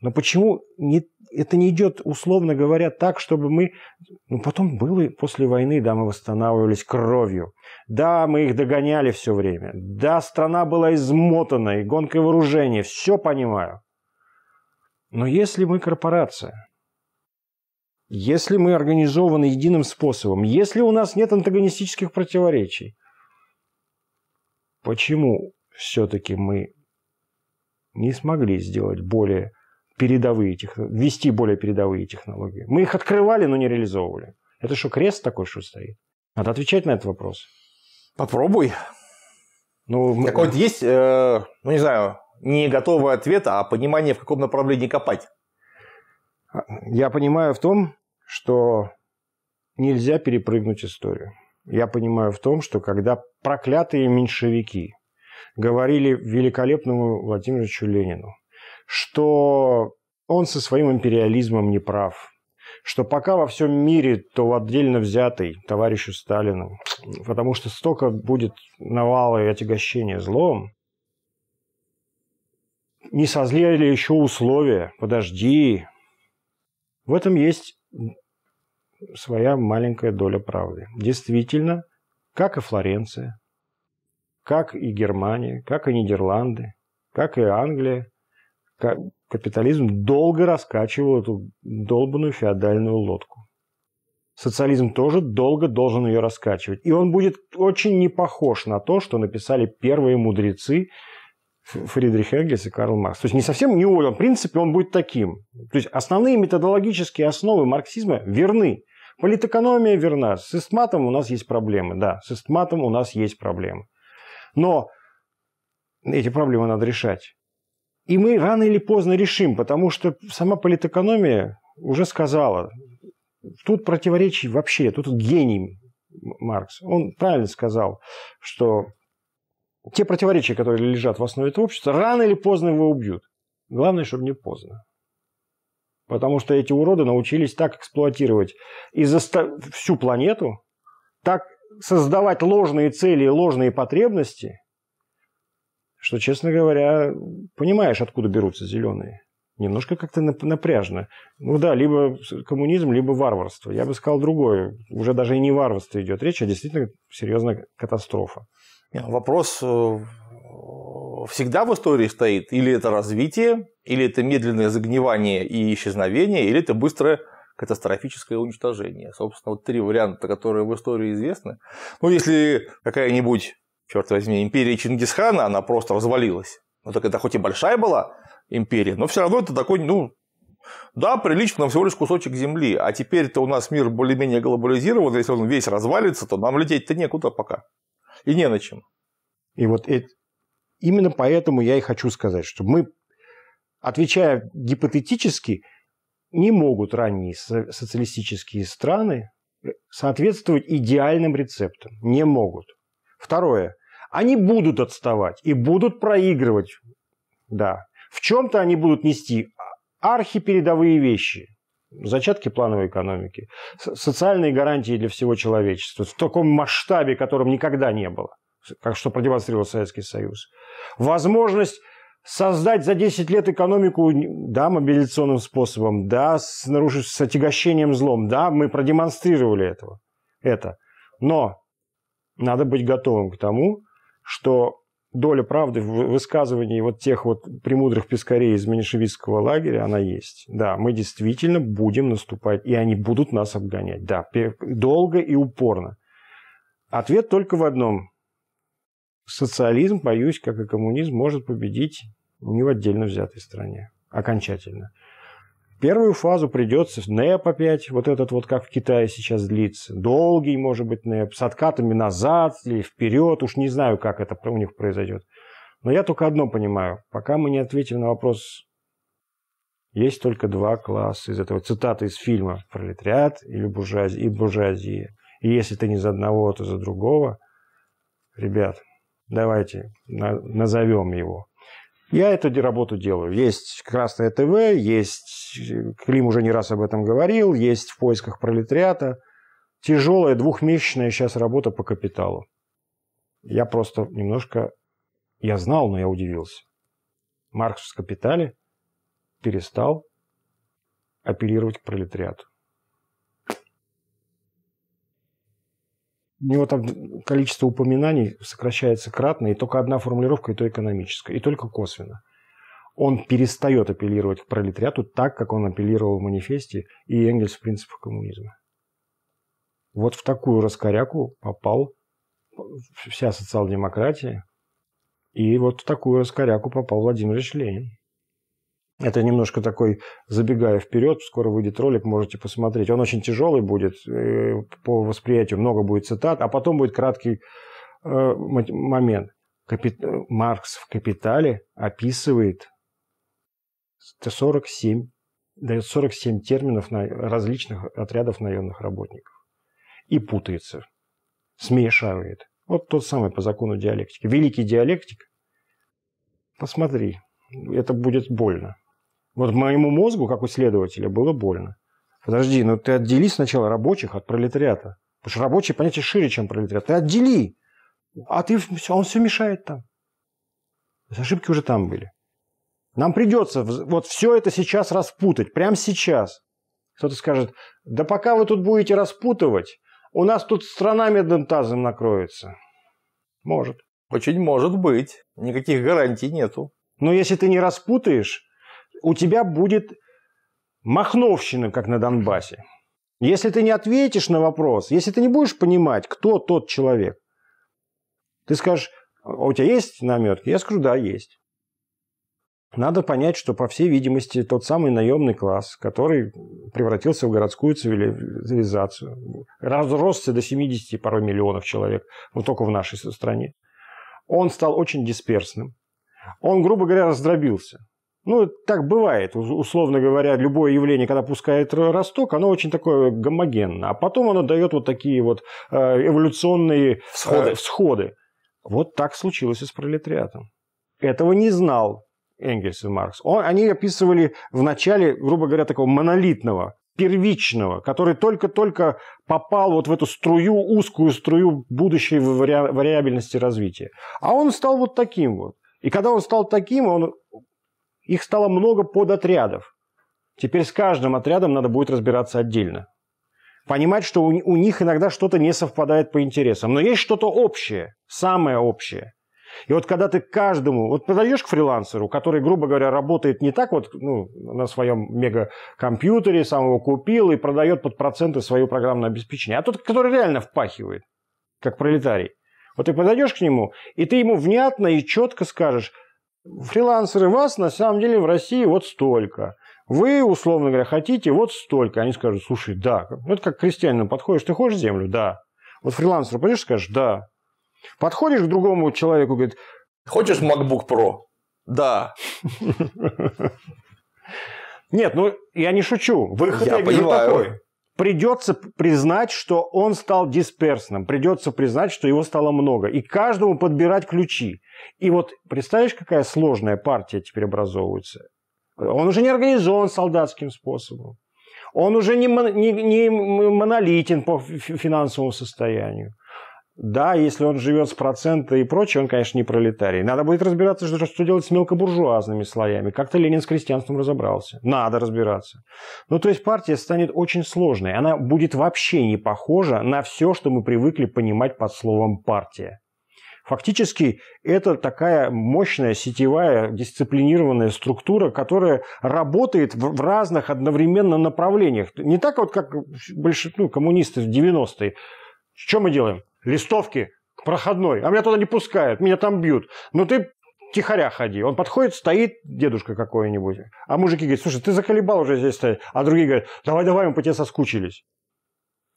Но почему не, это не идет, условно говоря, так, чтобы мы... Ну, потом было после войны, да, мы восстанавливались кровью. Да, мы их догоняли все время. Да, страна была измотана, и гонкой вооружения, все понимаю. Но если мы корпорация, если мы организованы единым способом, если у нас нет антагонистических противоречий, почему все-таки мы не смогли сделать более передовые технологии, ввести более передовые технологии. Мы их открывали, но не реализовывали. Это что, крест такой, что стоит? Надо отвечать на этот вопрос. Попробуй. Ну, так вот есть, э, ну не знаю, не готовый ответ, а понимание, в каком направлении копать. А, я понимаю в том, что нельзя перепрыгнуть историю. Я понимаю в том, что когда проклятые меньшевики говорили великолепному Владимировичу Ленину, что он со своим империализмом не прав, что пока во всем мире, то в отдельно взятый товарищу Сталину, потому что столько будет навала и отягощения злом, не созрели еще условия, подожди. В этом есть своя маленькая доля правды. Действительно, как и Флоренция, как и Германия, как и Нидерланды, как и Англия, капитализм долго раскачивал эту долбанную феодальную лодку. Социализм тоже долго должен ее раскачивать. И он будет очень не похож на то, что написали первые мудрецы Фридрих Энгельс и Карл Маркс. То есть не совсем не он, а в принципе, он будет таким. То есть основные методологические основы марксизма верны. Политэкономия верна. С истматом у нас есть проблемы, да, с истматом у нас есть проблемы. Но эти проблемы надо решать. И мы рано или поздно решим, потому что сама политэкономия уже сказала, тут противоречий вообще, тут гений Маркс. Он правильно сказал, что те противоречия, которые лежат в основе этого общества, рано или поздно его убьют. Главное, чтобы не поздно. Потому что эти уроды научились так эксплуатировать и заста... всю планету, так создавать ложные цели и ложные потребности, что, честно говоря, понимаешь, откуда берутся зеленые. Немножко как-то напряжно. Ну да, либо коммунизм, либо варварство. Я бы сказал другое. Уже даже и не варварство идет речь, а действительно серьезная катастрофа. Ну, вопрос э, всегда в истории стоит. Или это развитие, или это медленное загнивание и исчезновение, или это быстрое катастрофическое уничтожение. Собственно, вот три варианта, которые в истории известны. Ну, если какая-нибудь, черт возьми, империя Чингисхана, она просто развалилась. Ну, так это хоть и большая была империя, но все равно это такой, ну, да, прилично, но всего лишь кусочек земли. А теперь-то у нас мир более-менее глобализирован, если он весь развалится, то нам лететь-то некуда пока. И не на чем. И вот это... именно поэтому я и хочу сказать, что мы, отвечая гипотетически, не могут ранние социалистические страны э, соответствовать идеальным рецептам. Не могут. Второе. Они будут отставать и будут проигрывать. Да. В чем-то они будут нести а-, архипередовые вещи. Зачатки плановой экономики, социальные гарантии для всего человечества в таком масштабе, которым никогда не было, как что продемонстрировал Советский Союз. Возможность Создать за 10 лет экономику, да, мобилизационным способом, да, с, нарушив, с отягощением злом, да, мы продемонстрировали этого, это. Но надо быть готовым к тому, что доля правды в высказывании вот тех вот премудрых пескарей из меньшевистского лагеря, она есть. Да, мы действительно будем наступать, и они будут нас обгонять. Да, долго и упорно. Ответ только в одном. Социализм, боюсь, как и коммунизм, может победить не в отдельно взятой стране, окончательно. Первую фазу придется НЭП опять, вот этот вот, как в Китае сейчас длится, долгий, может быть, НЭП, с откатами назад или вперед, уж не знаю, как это у них произойдет. Но я только одно понимаю, пока мы не ответим на вопрос, есть только два класса из этого, цитата из фильма «Пролетариат» или «Буржуазия», и «Буржуазия». И если ты не за одного, то за другого, ребят, давайте назовем его – я эту работу делаю. Есть «Красное ТВ», есть, э, Клим уже не раз об этом говорил, есть «В поисках пролетариата». Тяжелая двухмесячная сейчас работа по капиталу. Я просто немножко... Я знал, но я удивился. Маркс в «Капитале» перестал апеллировать к пролетариату. у него там количество упоминаний сокращается кратно, и только одна формулировка, и то экономическая, и только косвенно. Он перестает апеллировать к пролетариату так, как он апеллировал в манифесте и Энгельс в принципах коммунизма. Вот в такую раскоряку попал вся социал-демократия, и вот в такую раскоряку попал Владимир Ильич Ленин. Это немножко такой, забегая вперед, скоро выйдет ролик, можете посмотреть. Он очень тяжелый будет э, по восприятию, много будет цитат, а потом будет краткий э, момент. Капит... Э, Маркс в «Капитале» описывает 47, дает 47 терминов на различных отрядов наемных работников. И путается, смешивает. Вот тот самый по закону диалектики. Великий диалектик, посмотри, это будет больно. Вот моему мозгу, как у следователя, было больно. Подожди, ну ты отдели сначала рабочих от пролетариата. Потому что рабочие понятие шире, чем пролетариат. Ты отдели. А ты все, он все мешает там. Ошибки уже там были. Нам придется вот все это сейчас распутать. Прямо сейчас. Кто-то скажет, да пока вы тут будете распутывать, у нас тут страна медным тазом накроется. Может. Очень может быть. Никаких гарантий нету. Но если ты не распутаешь, у тебя будет махновщина, как на Донбассе. Если ты не ответишь на вопрос, если ты не будешь понимать, кто тот человек, ты скажешь, «А у тебя есть наметки? Я скажу, да, есть. Надо понять, что, по всей видимости, тот самый наемный класс, который превратился в городскую цивилизацию, разросся до 70 порой миллионов человек, вот ну, только в нашей стране, он стал очень дисперсным. Он, грубо говоря, раздробился. Ну, так бывает. Условно говоря, любое явление, когда пускает росток, оно очень такое гомогенно. А потом оно дает вот такие вот э, эволюционные э, всходы. всходы. Вот так случилось и с пролетариатом. Этого не знал Энгельс и Маркс. Он, они описывали в начале, грубо говоря, такого монолитного, первичного, который только-только попал вот в эту струю, узкую струю будущей вариабельности развития. А он стал вот таким вот. И когда он стал таким, он их стало много подотрядов. Теперь с каждым отрядом надо будет разбираться отдельно. Понимать, что у, них иногда что-то не совпадает по интересам. Но есть что-то общее, самое общее. И вот когда ты каждому, вот подойдешь к фрилансеру, который, грубо говоря, работает не так вот ну, на своем мегакомпьютере, сам его купил и продает под проценты свое программное обеспечение, а тот, который реально впахивает, как пролетарий. Вот ты подойдешь к нему, и ты ему внятно и четко скажешь, фрилансеры вас на самом деле в России вот столько. Вы, условно говоря, хотите вот столько. Они скажут, слушай, да. Ну, это как к крестьянину подходишь, ты хочешь землю? Да. Вот фрилансер, пойдешь, скажешь, да. Подходишь к другому человеку, говорит, хочешь MacBook Pro? Да. Нет, ну я не шучу. Выход я, я понимаю. такой придется признать, что он стал дисперсным, придется признать, что его стало много, и каждому подбирать ключи. И вот представишь, какая сложная партия теперь образовывается. Он уже не организован солдатским способом. Он уже не, не, не монолитен по финансовому состоянию. Да, если он живет с процента и прочее, он, конечно, не пролетарий. Надо будет разбираться, что, делать с мелкобуржуазными слоями. Как-то Ленин с крестьянством разобрался. Надо разбираться. Ну, то есть партия станет очень сложной. Она будет вообще не похожа на все, что мы привыкли понимать под словом «партия». Фактически это такая мощная сетевая дисциплинированная структура, которая работает в разных одновременно направлениях. Не так вот, как большинство ну, коммунисты в 90-е. Что мы делаем? листовки к проходной, а меня туда не пускают, меня там бьют. Ну ты тихоря ходи. Он подходит, стоит дедушка какой-нибудь, а мужики говорят, слушай, ты заколебал уже здесь стоять. А другие говорят, давай-давай, мы по тебе соскучились.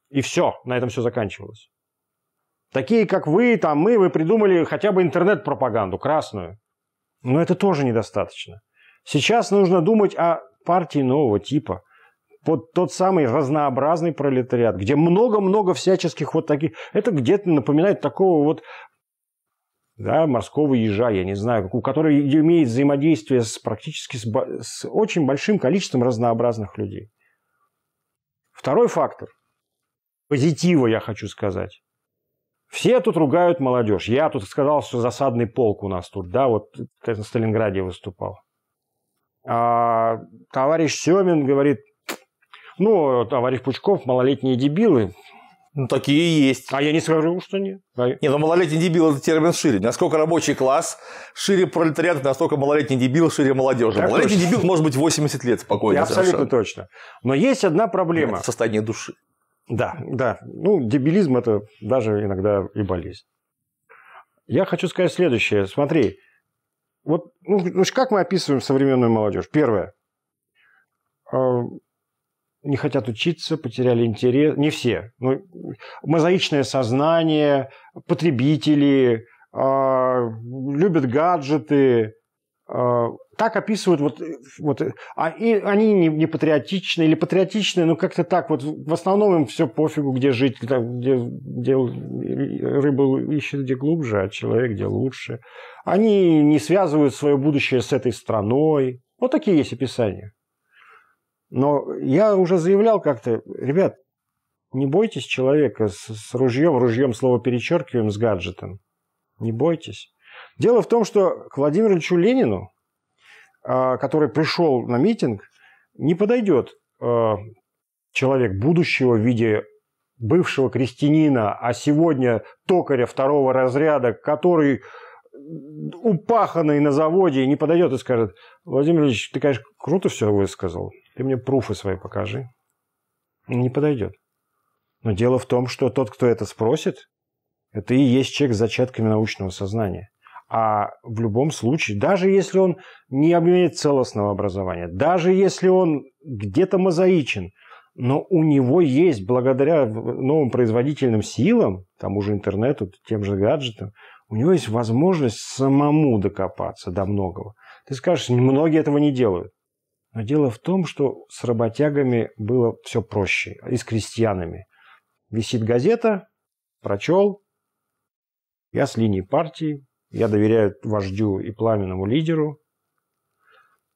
И все, на этом все заканчивалось. Такие, как вы, там мы, вы придумали хотя бы интернет-пропаганду красную. Но это тоже недостаточно. Сейчас нужно думать о партии нового типа – вот тот самый разнообразный пролетариат, где много-много всяческих вот таких... Это где-то напоминает такого вот да, морского ежа, я не знаю, у которого имеет взаимодействие с практически с, с очень большим количеством разнообразных людей. Второй фактор позитива, я хочу сказать. Все тут ругают молодежь. Я тут сказал, что засадный полк у нас тут, да, вот в Сталинграде выступал. А, товарищ Семин говорит, ну, товарищ Пучков, малолетние дебилы. Ну, такие есть. А я не скажу, что нет. А... Не, ну малолетний дебил – это термин шире. Насколько рабочий класс шире пролетариат, настолько малолетний дебил шире молодежи. Так малолетний точно. дебил может быть 80 лет спокойно. Я совершенно. абсолютно точно. Но есть одна проблема. Это состояние души. Да, да. Ну, дебилизм – это даже иногда и болезнь. Я хочу сказать следующее. Смотри, вот ну, как мы описываем современную молодежь? Первое. Э, не хотят учиться, потеряли интерес. Не все. Но ну, мозаичное сознание, потребители, э, любят гаджеты. Э, так описывают вот, вот а, и они не, не патриотичны или патриотичные, но ну, как-то так вот в основном им все пофигу, где жить, где, где рыбу ищет, где глубже, а человек где лучше. Они не связывают свое будущее с этой страной. Вот такие есть описания. Но я уже заявлял как-то, ребят, не бойтесь человека с, с ружьем, ружьем слово перечеркиваем, с гаджетом. Не бойтесь. Дело в том, что к Владимиру Ленину, а, который пришел на митинг, не подойдет а, человек будущего в виде бывшего крестьянина, а сегодня токаря второго разряда, который упаханный на заводе не подойдет и скажет, Владимир Ильич, ты, конечно, круто все высказал, ты мне пруфы свои покажи. Не подойдет. Но дело в том, что тот, кто это спросит, это и есть человек с зачатками научного сознания. А в любом случае, даже если он не имеет целостного образования, даже если он где-то мозаичен, но у него есть, благодаря новым производительным силам, тому же интернету, тем же гаджетам, у него есть возможность самому докопаться до многого. Ты скажешь, многие этого не делают. Но дело в том, что с работягами было все проще, и с крестьянами. Висит газета, прочел, я с линии партии, я доверяю вождю и пламенному лидеру.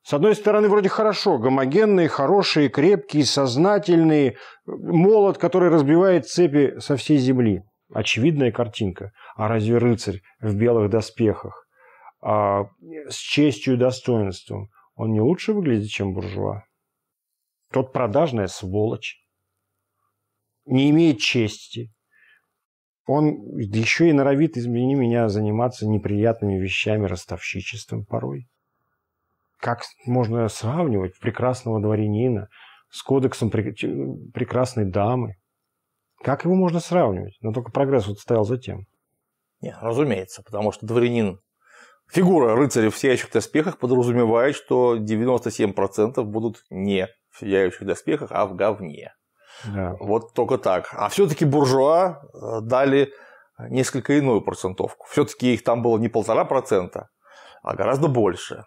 С одной стороны, вроде хорошо, гомогенные, хорошие, крепкие, сознательные, молот, который разбивает цепи со всей земли. Очевидная картинка. А разве рыцарь в белых доспехах? А, с честью и достоинством – он не лучше выглядит, чем буржуа. Тот продажная сволочь. Не имеет чести. Он еще и норовит, извини меня, заниматься неприятными вещами, ростовщичеством порой. Как можно сравнивать прекрасного дворянина с кодексом прекрасной дамы? Как его можно сравнивать? Но только прогресс вот стоял за тем. Не, разумеется, потому что дворянин Фигура рыцаря в сияющих доспехах подразумевает, что 97% будут не в сияющих доспехах, а в говне. Да. Вот только так. А все-таки буржуа э, дали несколько иную процентовку. Все-таки их там было не полтора процента, а гораздо больше.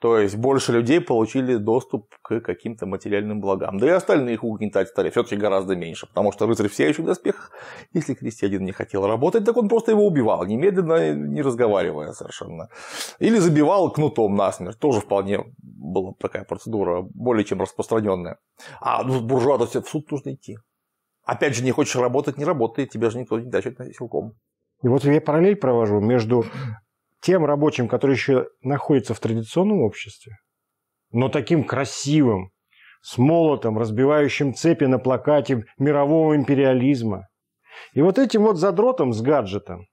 То есть больше людей получили доступ к каким-то материальным благам. Да и остальные их угнетать стали все-таки гораздо меньше, потому что рыцарь в сияющих доспехах, если крестьянин не хотел работать, так он просто его убивал, немедленно не разговаривая совершенно. Или забивал кнутом насмерть, тоже вполне была такая процедура, более чем распространенная. А ну, буржуа, то в суд нужно идти. Опять же, не хочешь работать, не работай, тебя же никто не тащит силком. И вот я параллель провожу между тем рабочим, которые еще находятся в традиционном обществе, но таким красивым, с молотом, разбивающим цепи на плакате мирового империализма. И вот этим вот задротом с гаджетом.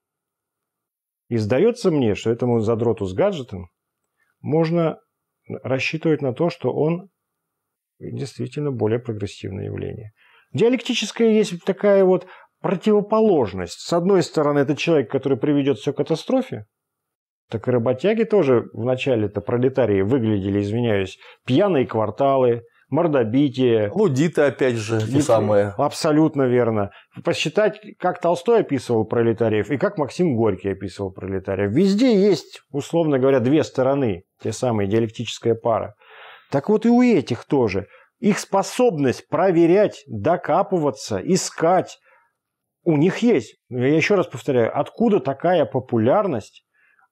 И сдается мне, что этому задроту с гаджетом можно рассчитывать на то, что он действительно более прогрессивное явление. Диалектическая есть такая вот противоположность. С одной стороны, это человек, который приведет все к катастрофе, так и работяги тоже в начале-то пролетарии выглядели, извиняюсь, пьяные кварталы, мордобитие. Лудиты, опять же, те самые. Абсолютно верно. Посчитать, как Толстой описывал пролетариев и как Максим Горький описывал пролетариев. Везде есть, условно говоря, две стороны, те самые диалектическая пара. Так вот и у этих тоже. Их способность проверять, докапываться, искать, у них есть. Я еще раз повторяю, откуда такая популярность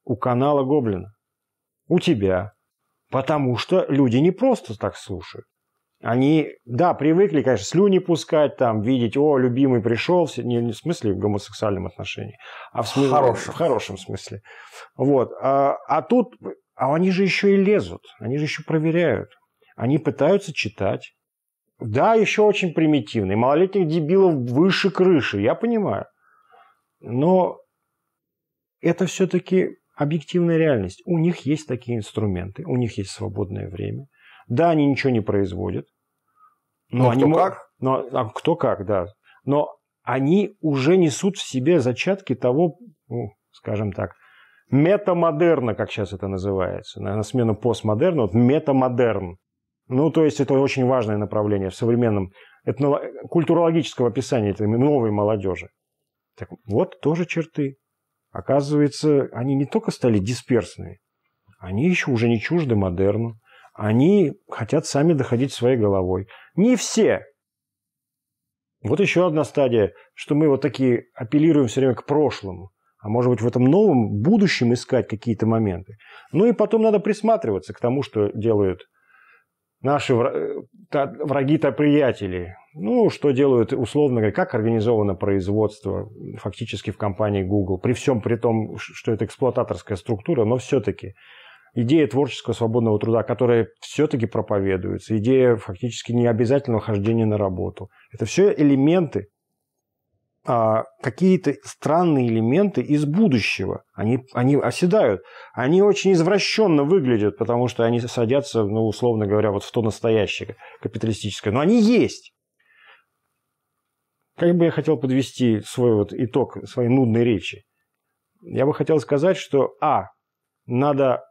у канала Гоблина. У тебя. Потому что люди не просто так слушают. Они, да, привыкли, конечно, слюни пускать, там, видеть, о, любимый пришел, не, не в смысле в гомосексуальном отношении, а в, смысле, хорошем. в хорошем смысле. Вот. А, а тут, а они же еще и лезут, они же еще проверяют. Они пытаются читать. Да, еще очень примитивный. Малолетних дебилов выше крыши, я понимаю. Но это все-таки объективная реальность. У них есть такие инструменты, у них есть свободное время. Да, они ничего не производят. Но, но они кто как? Но, а кто как, да. Но они уже несут в себе зачатки того, ну, скажем так, метамодерна, как сейчас это называется, на, на смену постмодерна, вот метамодерн. Ну, то есть это очень важное направление в современном этно- культурологическом описании этой новой молодежи. Так вот тоже черты. Оказывается, они не только стали дисперсные, они еще уже не чужды модерну. Они хотят сами доходить своей головой. Не все. Вот еще одна стадия, что мы вот такие апеллируем все время к прошлому. А может быть, в этом новом будущем искать какие-то моменты. Ну и потом надо присматриваться к тому, что делают наши э, враги-то приятели. Ну, что делают, условно говоря, как организовано производство фактически в компании Google, при всем при том, что это эксплуататорская структура, но все-таки идея творческого свободного труда, которая все-таки проповедуется, идея фактически необязательного хождения на работу. Это все элементы, а, какие-то странные элементы из будущего. Они, они оседают. Они очень извращенно выглядят, потому что они садятся, ну, условно говоря, вот в то настоящее капиталистическое. Но они есть. Как бы я хотел подвести свой вот итог своей нудной речи? Я бы хотел сказать, что А. Надо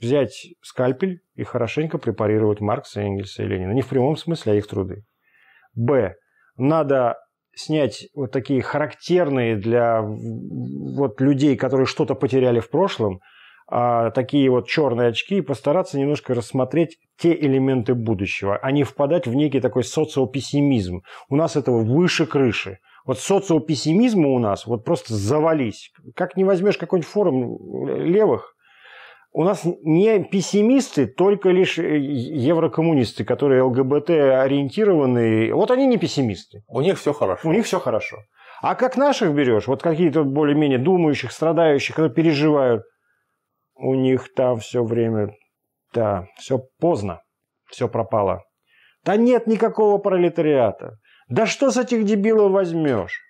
взять скальпель и хорошенько препарировать Маркса, Энгельса и Ленина. Не в прямом смысле, а их труды. Б. Надо снять вот такие характерные для вот людей, которые что-то потеряли в прошлом – а, такие вот черные очки и постараться немножко рассмотреть те элементы будущего, а не впадать в некий такой социопессимизм. У нас этого выше крыши. Вот социопессимизма у нас вот просто завались. Как не возьмешь какой-нибудь форум левых, у нас не пессимисты, только лишь э, еврокоммунисты, которые ЛГБТ ориентированные. Вот они не пессимисты. У них все хорошо. У них все хорошо. А как наших берешь, вот какие-то более-менее думающих, страдающих, которые переживают – у них там все время, да, все поздно, все пропало. Да нет никакого пролетариата. Да что с этих дебилов возьмешь?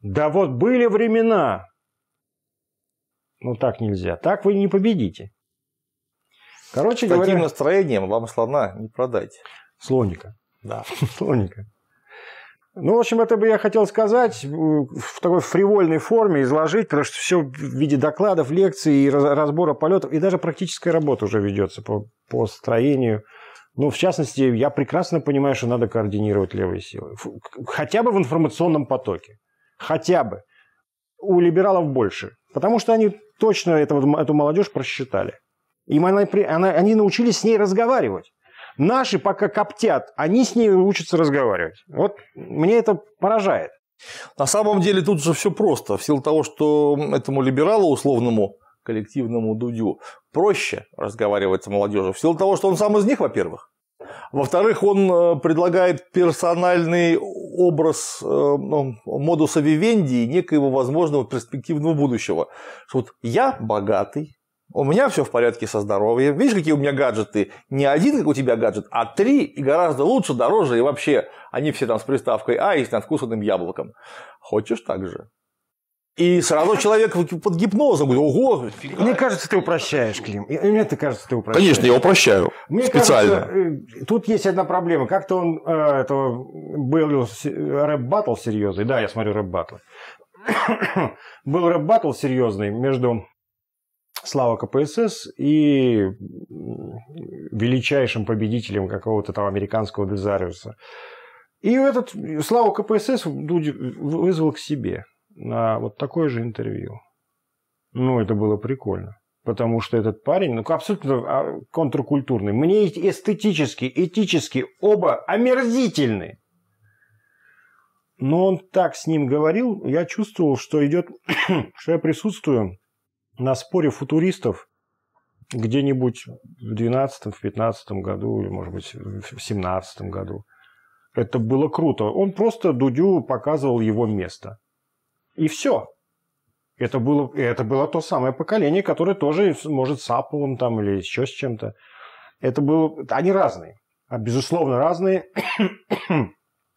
Да вот были времена. Ну так нельзя. Так вы не победите. Короче С говоря... С таким настроением вам слона не продать. Слоника. Да. Слоника. Ну, в общем, это бы я хотел сказать э, в такой фривольной форме, изложить, потому что все в виде докладов, лекций, разбора полетов, и даже практическая работа уже ведется по, по строению. Ну, в частности, я прекрасно понимаю, что надо координировать левые силы. Хотя бы в информационном потоке. Хотя бы. У либералов больше. Потому что они точно эту эту молодежь просчитали. Им она, она, они научились с ней разговаривать. Наши пока коптят, они с ней учатся разговаривать. Вот мне это поражает. На самом деле тут же все просто. В силу того, что этому либералу условному коллективному дудю проще разговаривать с молодежью. В силу того, что он сам из них, во-первых. Во-вторых, он э, предлагает персональный образ э, ну, модуса вивенди некоего возможного перспективного будущего. Что вот я богатый, у меня все в порядке со здоровьем. Видишь, какие у меня гаджеты? Не один, как у тебя гаджет, а три, и гораздо лучше, дороже, и вообще они все там с приставкой «А» и с надкусанным яблоком. Хочешь так же? И сразу человек под гипнозом говорит, ого. Фига. Мне кажется, ты упрощаешь, Клим. Мне это кажется, ты упрощаешь. Конечно, я упрощаю. Мне специально. Кажется, э, тут есть одна проблема. Как-то он э, это, был рэп-баттл серьезный. Да, я смотрю рэп-баттл. был рэп-баттл серьезный между слава КПСС и величайшим победителем какого-то там американского Дезариуса. И этот Слава КПСС вызвал к себе на вот такое же интервью. Ну, это было прикольно. Потому что этот парень, ну, абсолютно а, контркультурный. Мне эстетически, этически оба омерзительны. Но он так с ним говорил, я чувствовал, что идет, что я присутствую на споре футуристов где-нибудь в 12-15 году или, может быть, в 17 году. Это было круто. Он просто Дудю показывал его место. И все. Это было, это было то самое поколение, которое тоже, может, с Аполлом там или еще с чем-то. Это было... Они разные. а Безусловно, разные.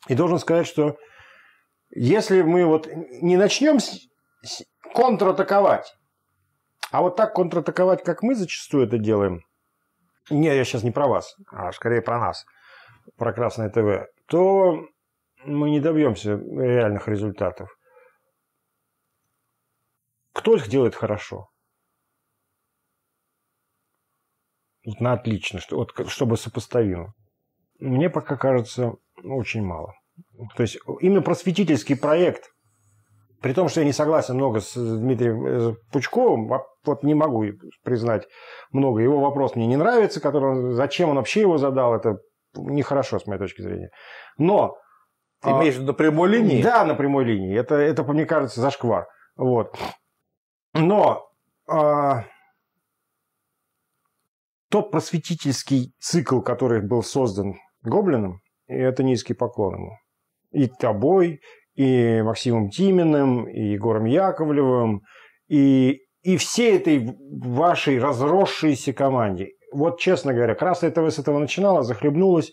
И должен сказать, что если мы вот не начнем с... С... контратаковать, а вот так контратаковать, как мы зачастую это делаем, не, я сейчас не про вас, а скорее про нас, про Красное ТВ, то мы не добьемся реальных результатов. Кто их делает хорошо? Вот на отлично, что, вот, чтобы сопоставимо. Мне пока кажется очень мало. То есть именно просветительский проект – при том, что я не согласен много с э, Дмитрием э, Пучковым, а вот не могу признать много. Его вопрос мне не нравится, который он, зачем он вообще его задал, это нехорошо с моей точки зрения. Но... Ты а, имеешь в на прямой линии? Да, на прямой линии. Это, это мне кажется, зашквар. Вот. Но а, тот просветительский цикл, который был создан Гоблином, это низкий поклон ему. И тобой, и Максимом Тиминым, и Егором Яковлевым, и, и всей этой вашей разросшейся команде. Вот, честно говоря, Красная ТВ с этого начинала, захлебнулась.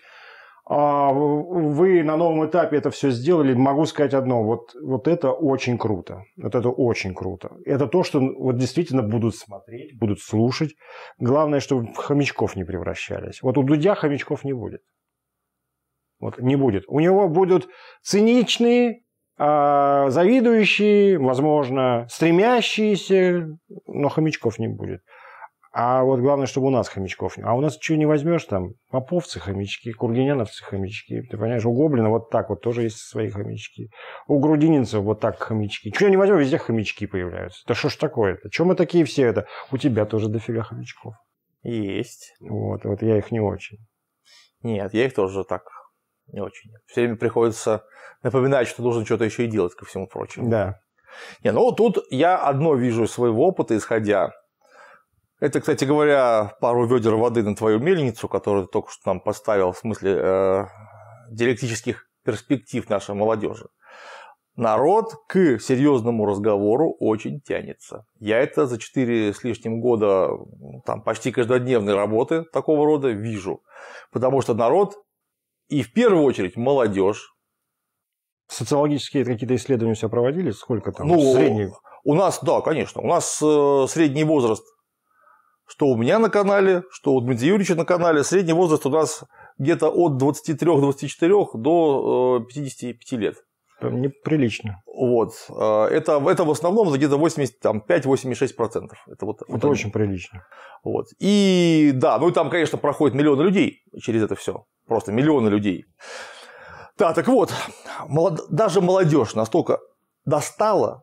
А вы на новом этапе это все сделали. Могу сказать одно. Вот, вот это очень круто. Вот это очень круто. Это то, что вот действительно будут смотреть, будут слушать. Главное, чтобы в хомячков не превращались. Вот у Дудя хомячков не будет. Вот не будет. У него будут циничные, а, завидующие, возможно, стремящиеся, но хомячков не будет. А вот главное, чтобы у нас хомячков не А у нас что не возьмешь, там, поповцы хомячки, кургиняновцы хомячки. Ты понимаешь, у Гоблина вот так вот тоже есть свои хомячки. У грудининцев вот так хомячки. Чего не возьмешь, везде хомячки появляются. Да что ж такое-то? Чем мы такие все это? У тебя тоже дофига хомячков. Есть. Вот, вот я их не очень. Нет, я их тоже так не очень. Все время приходится напоминать, что нужно что-то еще и делать, ко всему прочему. Да. Не, ну тут я одно вижу из своего опыта, исходя. Это, кстати говоря, пару ведер воды на твою мельницу, которую ты только что нам поставил, в смысле э, диалектических перспектив нашей молодежи. Народ к серьезному разговору очень тянется. Я это за 4 с лишним года там, почти каждодневной работы такого рода вижу. Потому что народ и в первую очередь молодежь. Социологические какие-то исследования у себя проводили? Сколько там? Ну, средний... У нас, да, конечно. У нас э, средний возраст, что у меня на канале, что у Дмитрия Юрьевича на канале, средний возраст у нас где-то от 23-24 до э, 55 лет неприлично. Вот. А, это, это в основном за где-то 85-86%. Это, вот, это вот очень прилично. Вот. И да, ну и там, конечно, проходит миллионы людей через это все. Просто миллионы людей. Да, так вот, молод... даже молодежь настолько достала,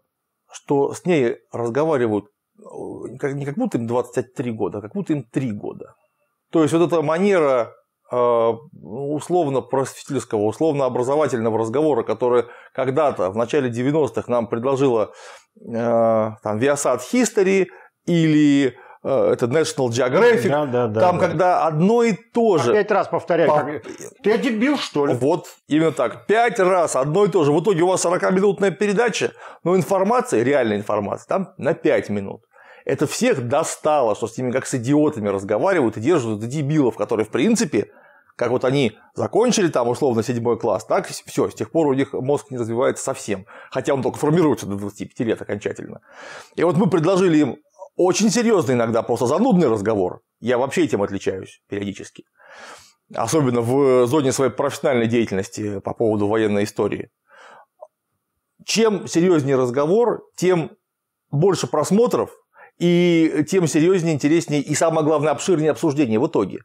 что с ней разговаривают э, не как будто им 23 года, а как будто им 3 года. То есть вот эта манера Э, условно просветительского, условно образовательного разговора, который когда-то в начале 90-х нам предложила э, там, Viasat History или э, это National Geographic, да, да, да, там да. когда одно и то же. А пять раз повторяю. По... Ты дебил, что ли? Вот, именно так. Пять раз одно и то же. В итоге у вас 40-минутная передача, но информации, реальная информация, там на пять минут. Это всех достало, что с ними как с идиотами разговаривают и держат дебилов, которые, в принципе, как вот они закончили там условно седьмой класс, так все, с тех пор у них мозг не развивается совсем, хотя он только формируется до 25 лет окончательно. И вот мы предложили им очень серьезный иногда просто занудный разговор. Я вообще этим отличаюсь периодически. Особенно в зоне своей профессиональной деятельности по поводу военной истории. Чем серьезнее разговор, тем больше просмотров, и тем серьезнее, интереснее и, самое главное, обширнее обсуждение в итоге.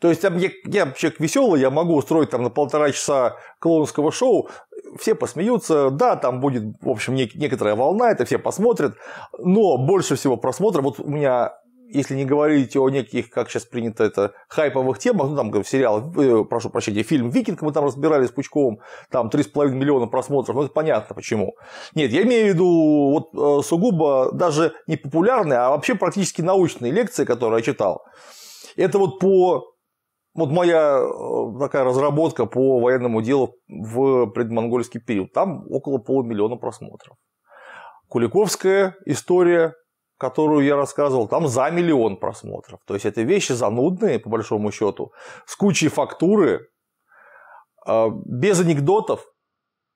То есть я, а я человек веселый, я могу устроить там на полтора часа клоунского шоу, все посмеются, да, там будет, в общем, нек- некоторая волна, это все посмотрят, но больше всего просмотров, вот у меня, если не говорить о неких, как сейчас принято это, хайповых темах, ну там сериал, э, прошу прощения, фильм «Викинг» мы там разбирали с Пучковым, там 3,5 миллиона просмотров, ну это понятно почему. Нет, я имею в виду вот э, сугубо даже не популярные, а вообще практически научные лекции, которые я читал. Это вот по вот моя э, такая разработка по военному делу в предмонгольский период. Там около полумиллиона просмотров. Куликовская история, которую я рассказывал, там за миллион просмотров. То есть это вещи занудные, по большому счету, с кучей фактуры, э, без анекдотов,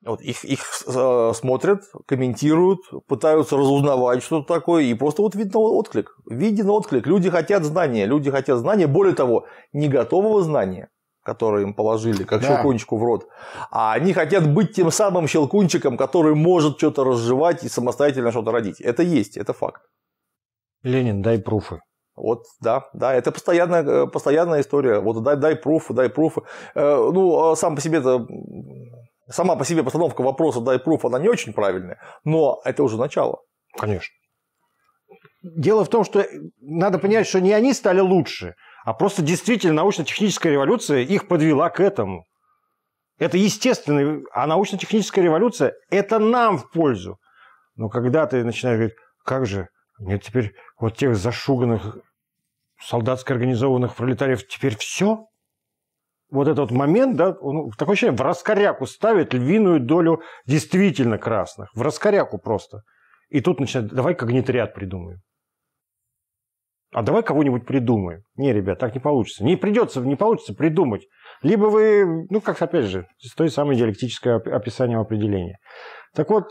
вот их, их э, смотрят, комментируют, пытаются разузнавать, что такое, и просто вот видно отклик. Виден отклик. Люди хотят знания, люди хотят знания, более того, не готового знания, которое им положили, как да. щелкунчику в рот, а они хотят быть тем самым щелкунчиком, который может что-то разжевать и самостоятельно что-то родить. Это есть, это факт. Ленин, дай пруфы. Вот, да, да, это постоянная, э, постоянная история. Вот дай, дай пруфы, дай пруфы. Э, ну, а сам по себе это сама по себе постановка вопроса дай пруф, она не очень правильная, но это уже начало. Конечно. Дело в том, что надо понять, что не они стали лучше, а просто действительно научно-техническая революция их подвела к этому. Это естественно, а научно-техническая революция – это нам в пользу. Но когда ты начинаешь говорить, как же, мне теперь вот тех зашуганных солдатско организованных пролетариев теперь все? вот этот момент, да, он, ну, такое ощущение, в раскоряку ставит львиную долю действительно красных. В раскоряку просто. И тут начинает, давай когнитариат придумаем. А давай кого-нибудь придумаем. Не, ребят, так не получится. Не придется, не получится придумать. Либо вы, ну, как опять же, с той самой диалектическое описание определения. Так вот,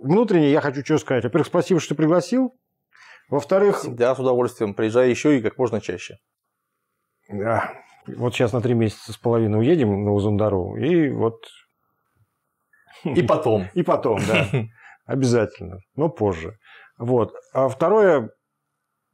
внутренне я хочу что сказать. Во-первых, спасибо, что пригласил. Во-вторых... да с удовольствием. Приезжай еще и как можно чаще. Да вот сейчас на три месяца с половиной уедем на Узундару, и вот... И потом. И потом, да. Обязательно, но позже. Вот. А второе,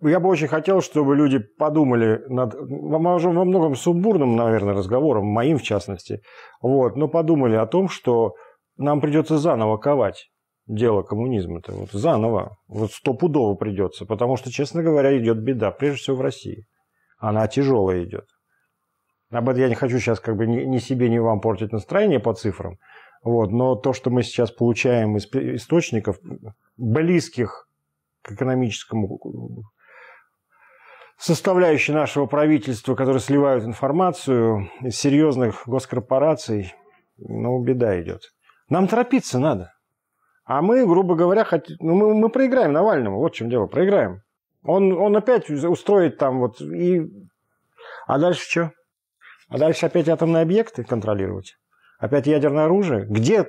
я бы очень хотел, чтобы люди подумали над, во многом сумбурным, наверное, разговором, моим в частности, вот, но подумали о том, что нам придется заново ковать дело коммунизма-то, вот заново, вот стопудово придется, потому что, честно говоря, идет беда, прежде всего в России. Она тяжелая идет. Об этом я не хочу сейчас как бы ни, ни себе, ни вам портить настроение по цифрам. Вот, но то, что мы сейчас получаем из источников, близких к экономическому э, составляющей нашего правительства, которые сливают информацию из серьезных госкорпораций, ну, беда идет. Нам торопиться надо. А мы, грубо говоря, хот... ну, мы, мы проиграем Навальному. Вот в чем дело, проиграем. Он, он опять устроит там вот и... А дальше что? А дальше опять атомные объекты контролировать. Опять ядерное оружие. Где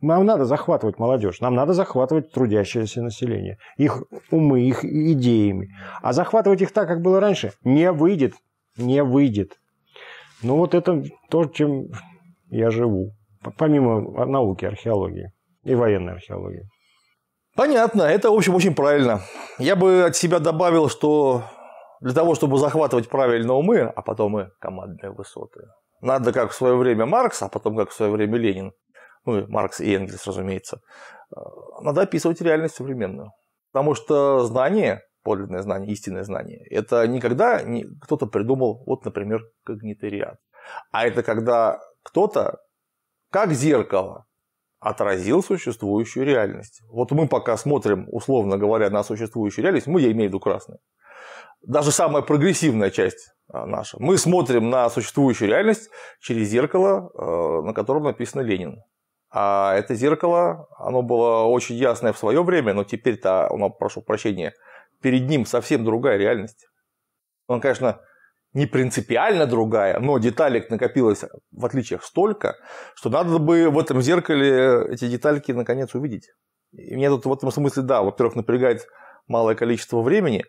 нам надо захватывать молодежь, нам надо захватывать трудящееся население, их умы, их идеями. А захватывать их так, как было раньше, не выйдет. Не выйдет. Ну вот это то, чем я живу. Помимо науки, археологии и военной археологии. Понятно, это, в общем, очень правильно. Я бы от себя добавил, что для того, чтобы захватывать правильно умы, а потом и командные высоты, надо, как в свое время Маркс, а потом, как в свое время Ленин, ну и Маркс и Энгельс, разумеется, э, надо описывать реальность современную. Потому что знание, подлинное знание, истинное знание, это никогда не кто-то придумал, вот, например, когнитариат. А это когда кто-то, как зеркало, отразил существующую реальность. Вот мы пока смотрим, условно говоря, на существующую реальность, мы, я имею в виду красные, даже самая прогрессивная часть а, наша. Мы смотрим на существующую реальность через зеркало, э, на котором написано Ленин. А это зеркало, оно было очень ясное в свое время, но теперь-то, оно, прошу прощения, перед ним совсем другая реальность. Он, конечно, не принципиально другая, но деталек накопилось в отличиях столько, что надо бы в этом зеркале эти детальки наконец увидеть. И меня тут в этом смысле, да, во-первых, напрягает малое количество времени,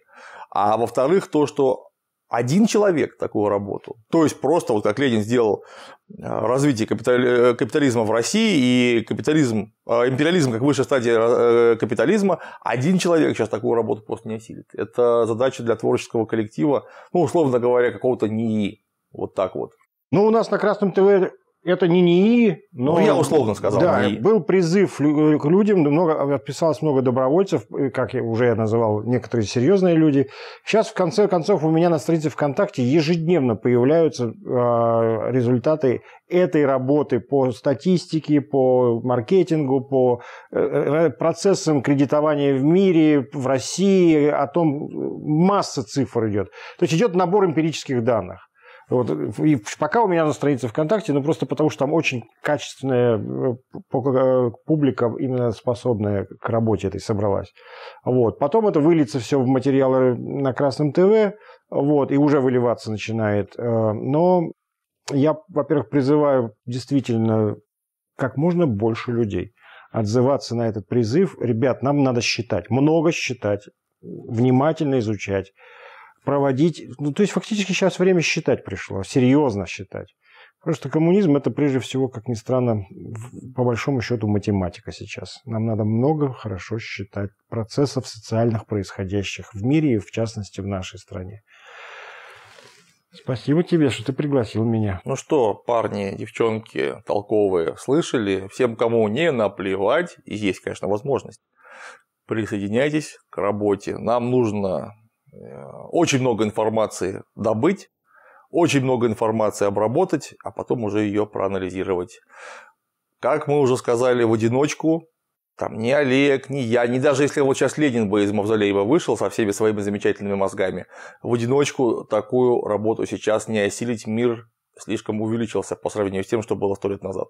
а во-вторых, то, что один человек такую работу, то есть просто вот как Ленин сделал э, развитие э, капитализма в России и капитализм, э, империализм как высшая стадия капитализма, один человек сейчас такую работу просто не осилит. Это задача для творческого коллектива, ну, условно говоря, какого-то НИИ, вот так вот. Ну, у нас на Красном ТВ это не НИИ, но... Ну, я условно сказал. Да, НИИ. был призыв э, к людям, много, отписалось много добровольцев, как я уже называл, некоторые серьезные люди. Сейчас, в конце концов, у меня на странице ВКонтакте ежедневно появляются э, результаты этой работы по статистике, по маркетингу, по э, э, процессам кредитования в мире, в России, о том масса цифр идет. То есть идет набор эмпирических данных. Вот. И пока у меня на странице ВКонтакте, ну просто потому что там очень качественная э, э, публика, именно способная к работе этой собралась. Вот. Потом это выльется все в материалы на Красном ТВ, вот, и уже выливаться начинает. Э, но я, во-первых, призываю действительно как можно больше людей отзываться на этот призыв. Ребят, нам надо считать, много считать, внимательно изучать проводить. Ну, то есть фактически сейчас время считать пришло, серьезно считать. Потому что коммунизм это прежде всего, как ни странно, по большому счету математика сейчас. Нам надо много хорошо считать процессов социальных происходящих в мире и в частности в нашей стране. Спасибо тебе, что ты пригласил меня. Ну что, парни, девчонки толковые, слышали? Всем, кому не наплевать, и есть, конечно, возможность, присоединяйтесь к работе. Нам нужно очень много информации добыть, очень много информации обработать, а потом уже ее проанализировать. Как мы уже сказали, в одиночку, там ни Олег, ни я, ни даже если вот сейчас Ленин бы из Мавзолея бы вышел со всеми своими замечательными мозгами, в одиночку такую работу сейчас не осилить, мир слишком увеличился по сравнению с тем, что было сто лет назад.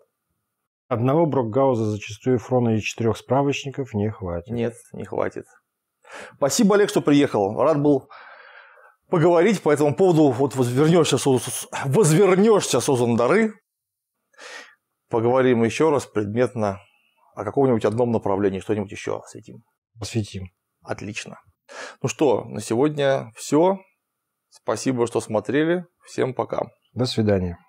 Одного Брокгауза зачастую фрона и четырех справочников не хватит. Нет, не хватит. Спасибо, Олег, что приехал. Рад был поговорить по этому поводу. Вот возвернешься, возвернешься с Озандары. Поговорим еще раз предметно о каком-нибудь одном направлении, что-нибудь еще осветим. Осветим. Отлично. Ну что, на сегодня все. Спасибо, что смотрели. Всем пока. До свидания.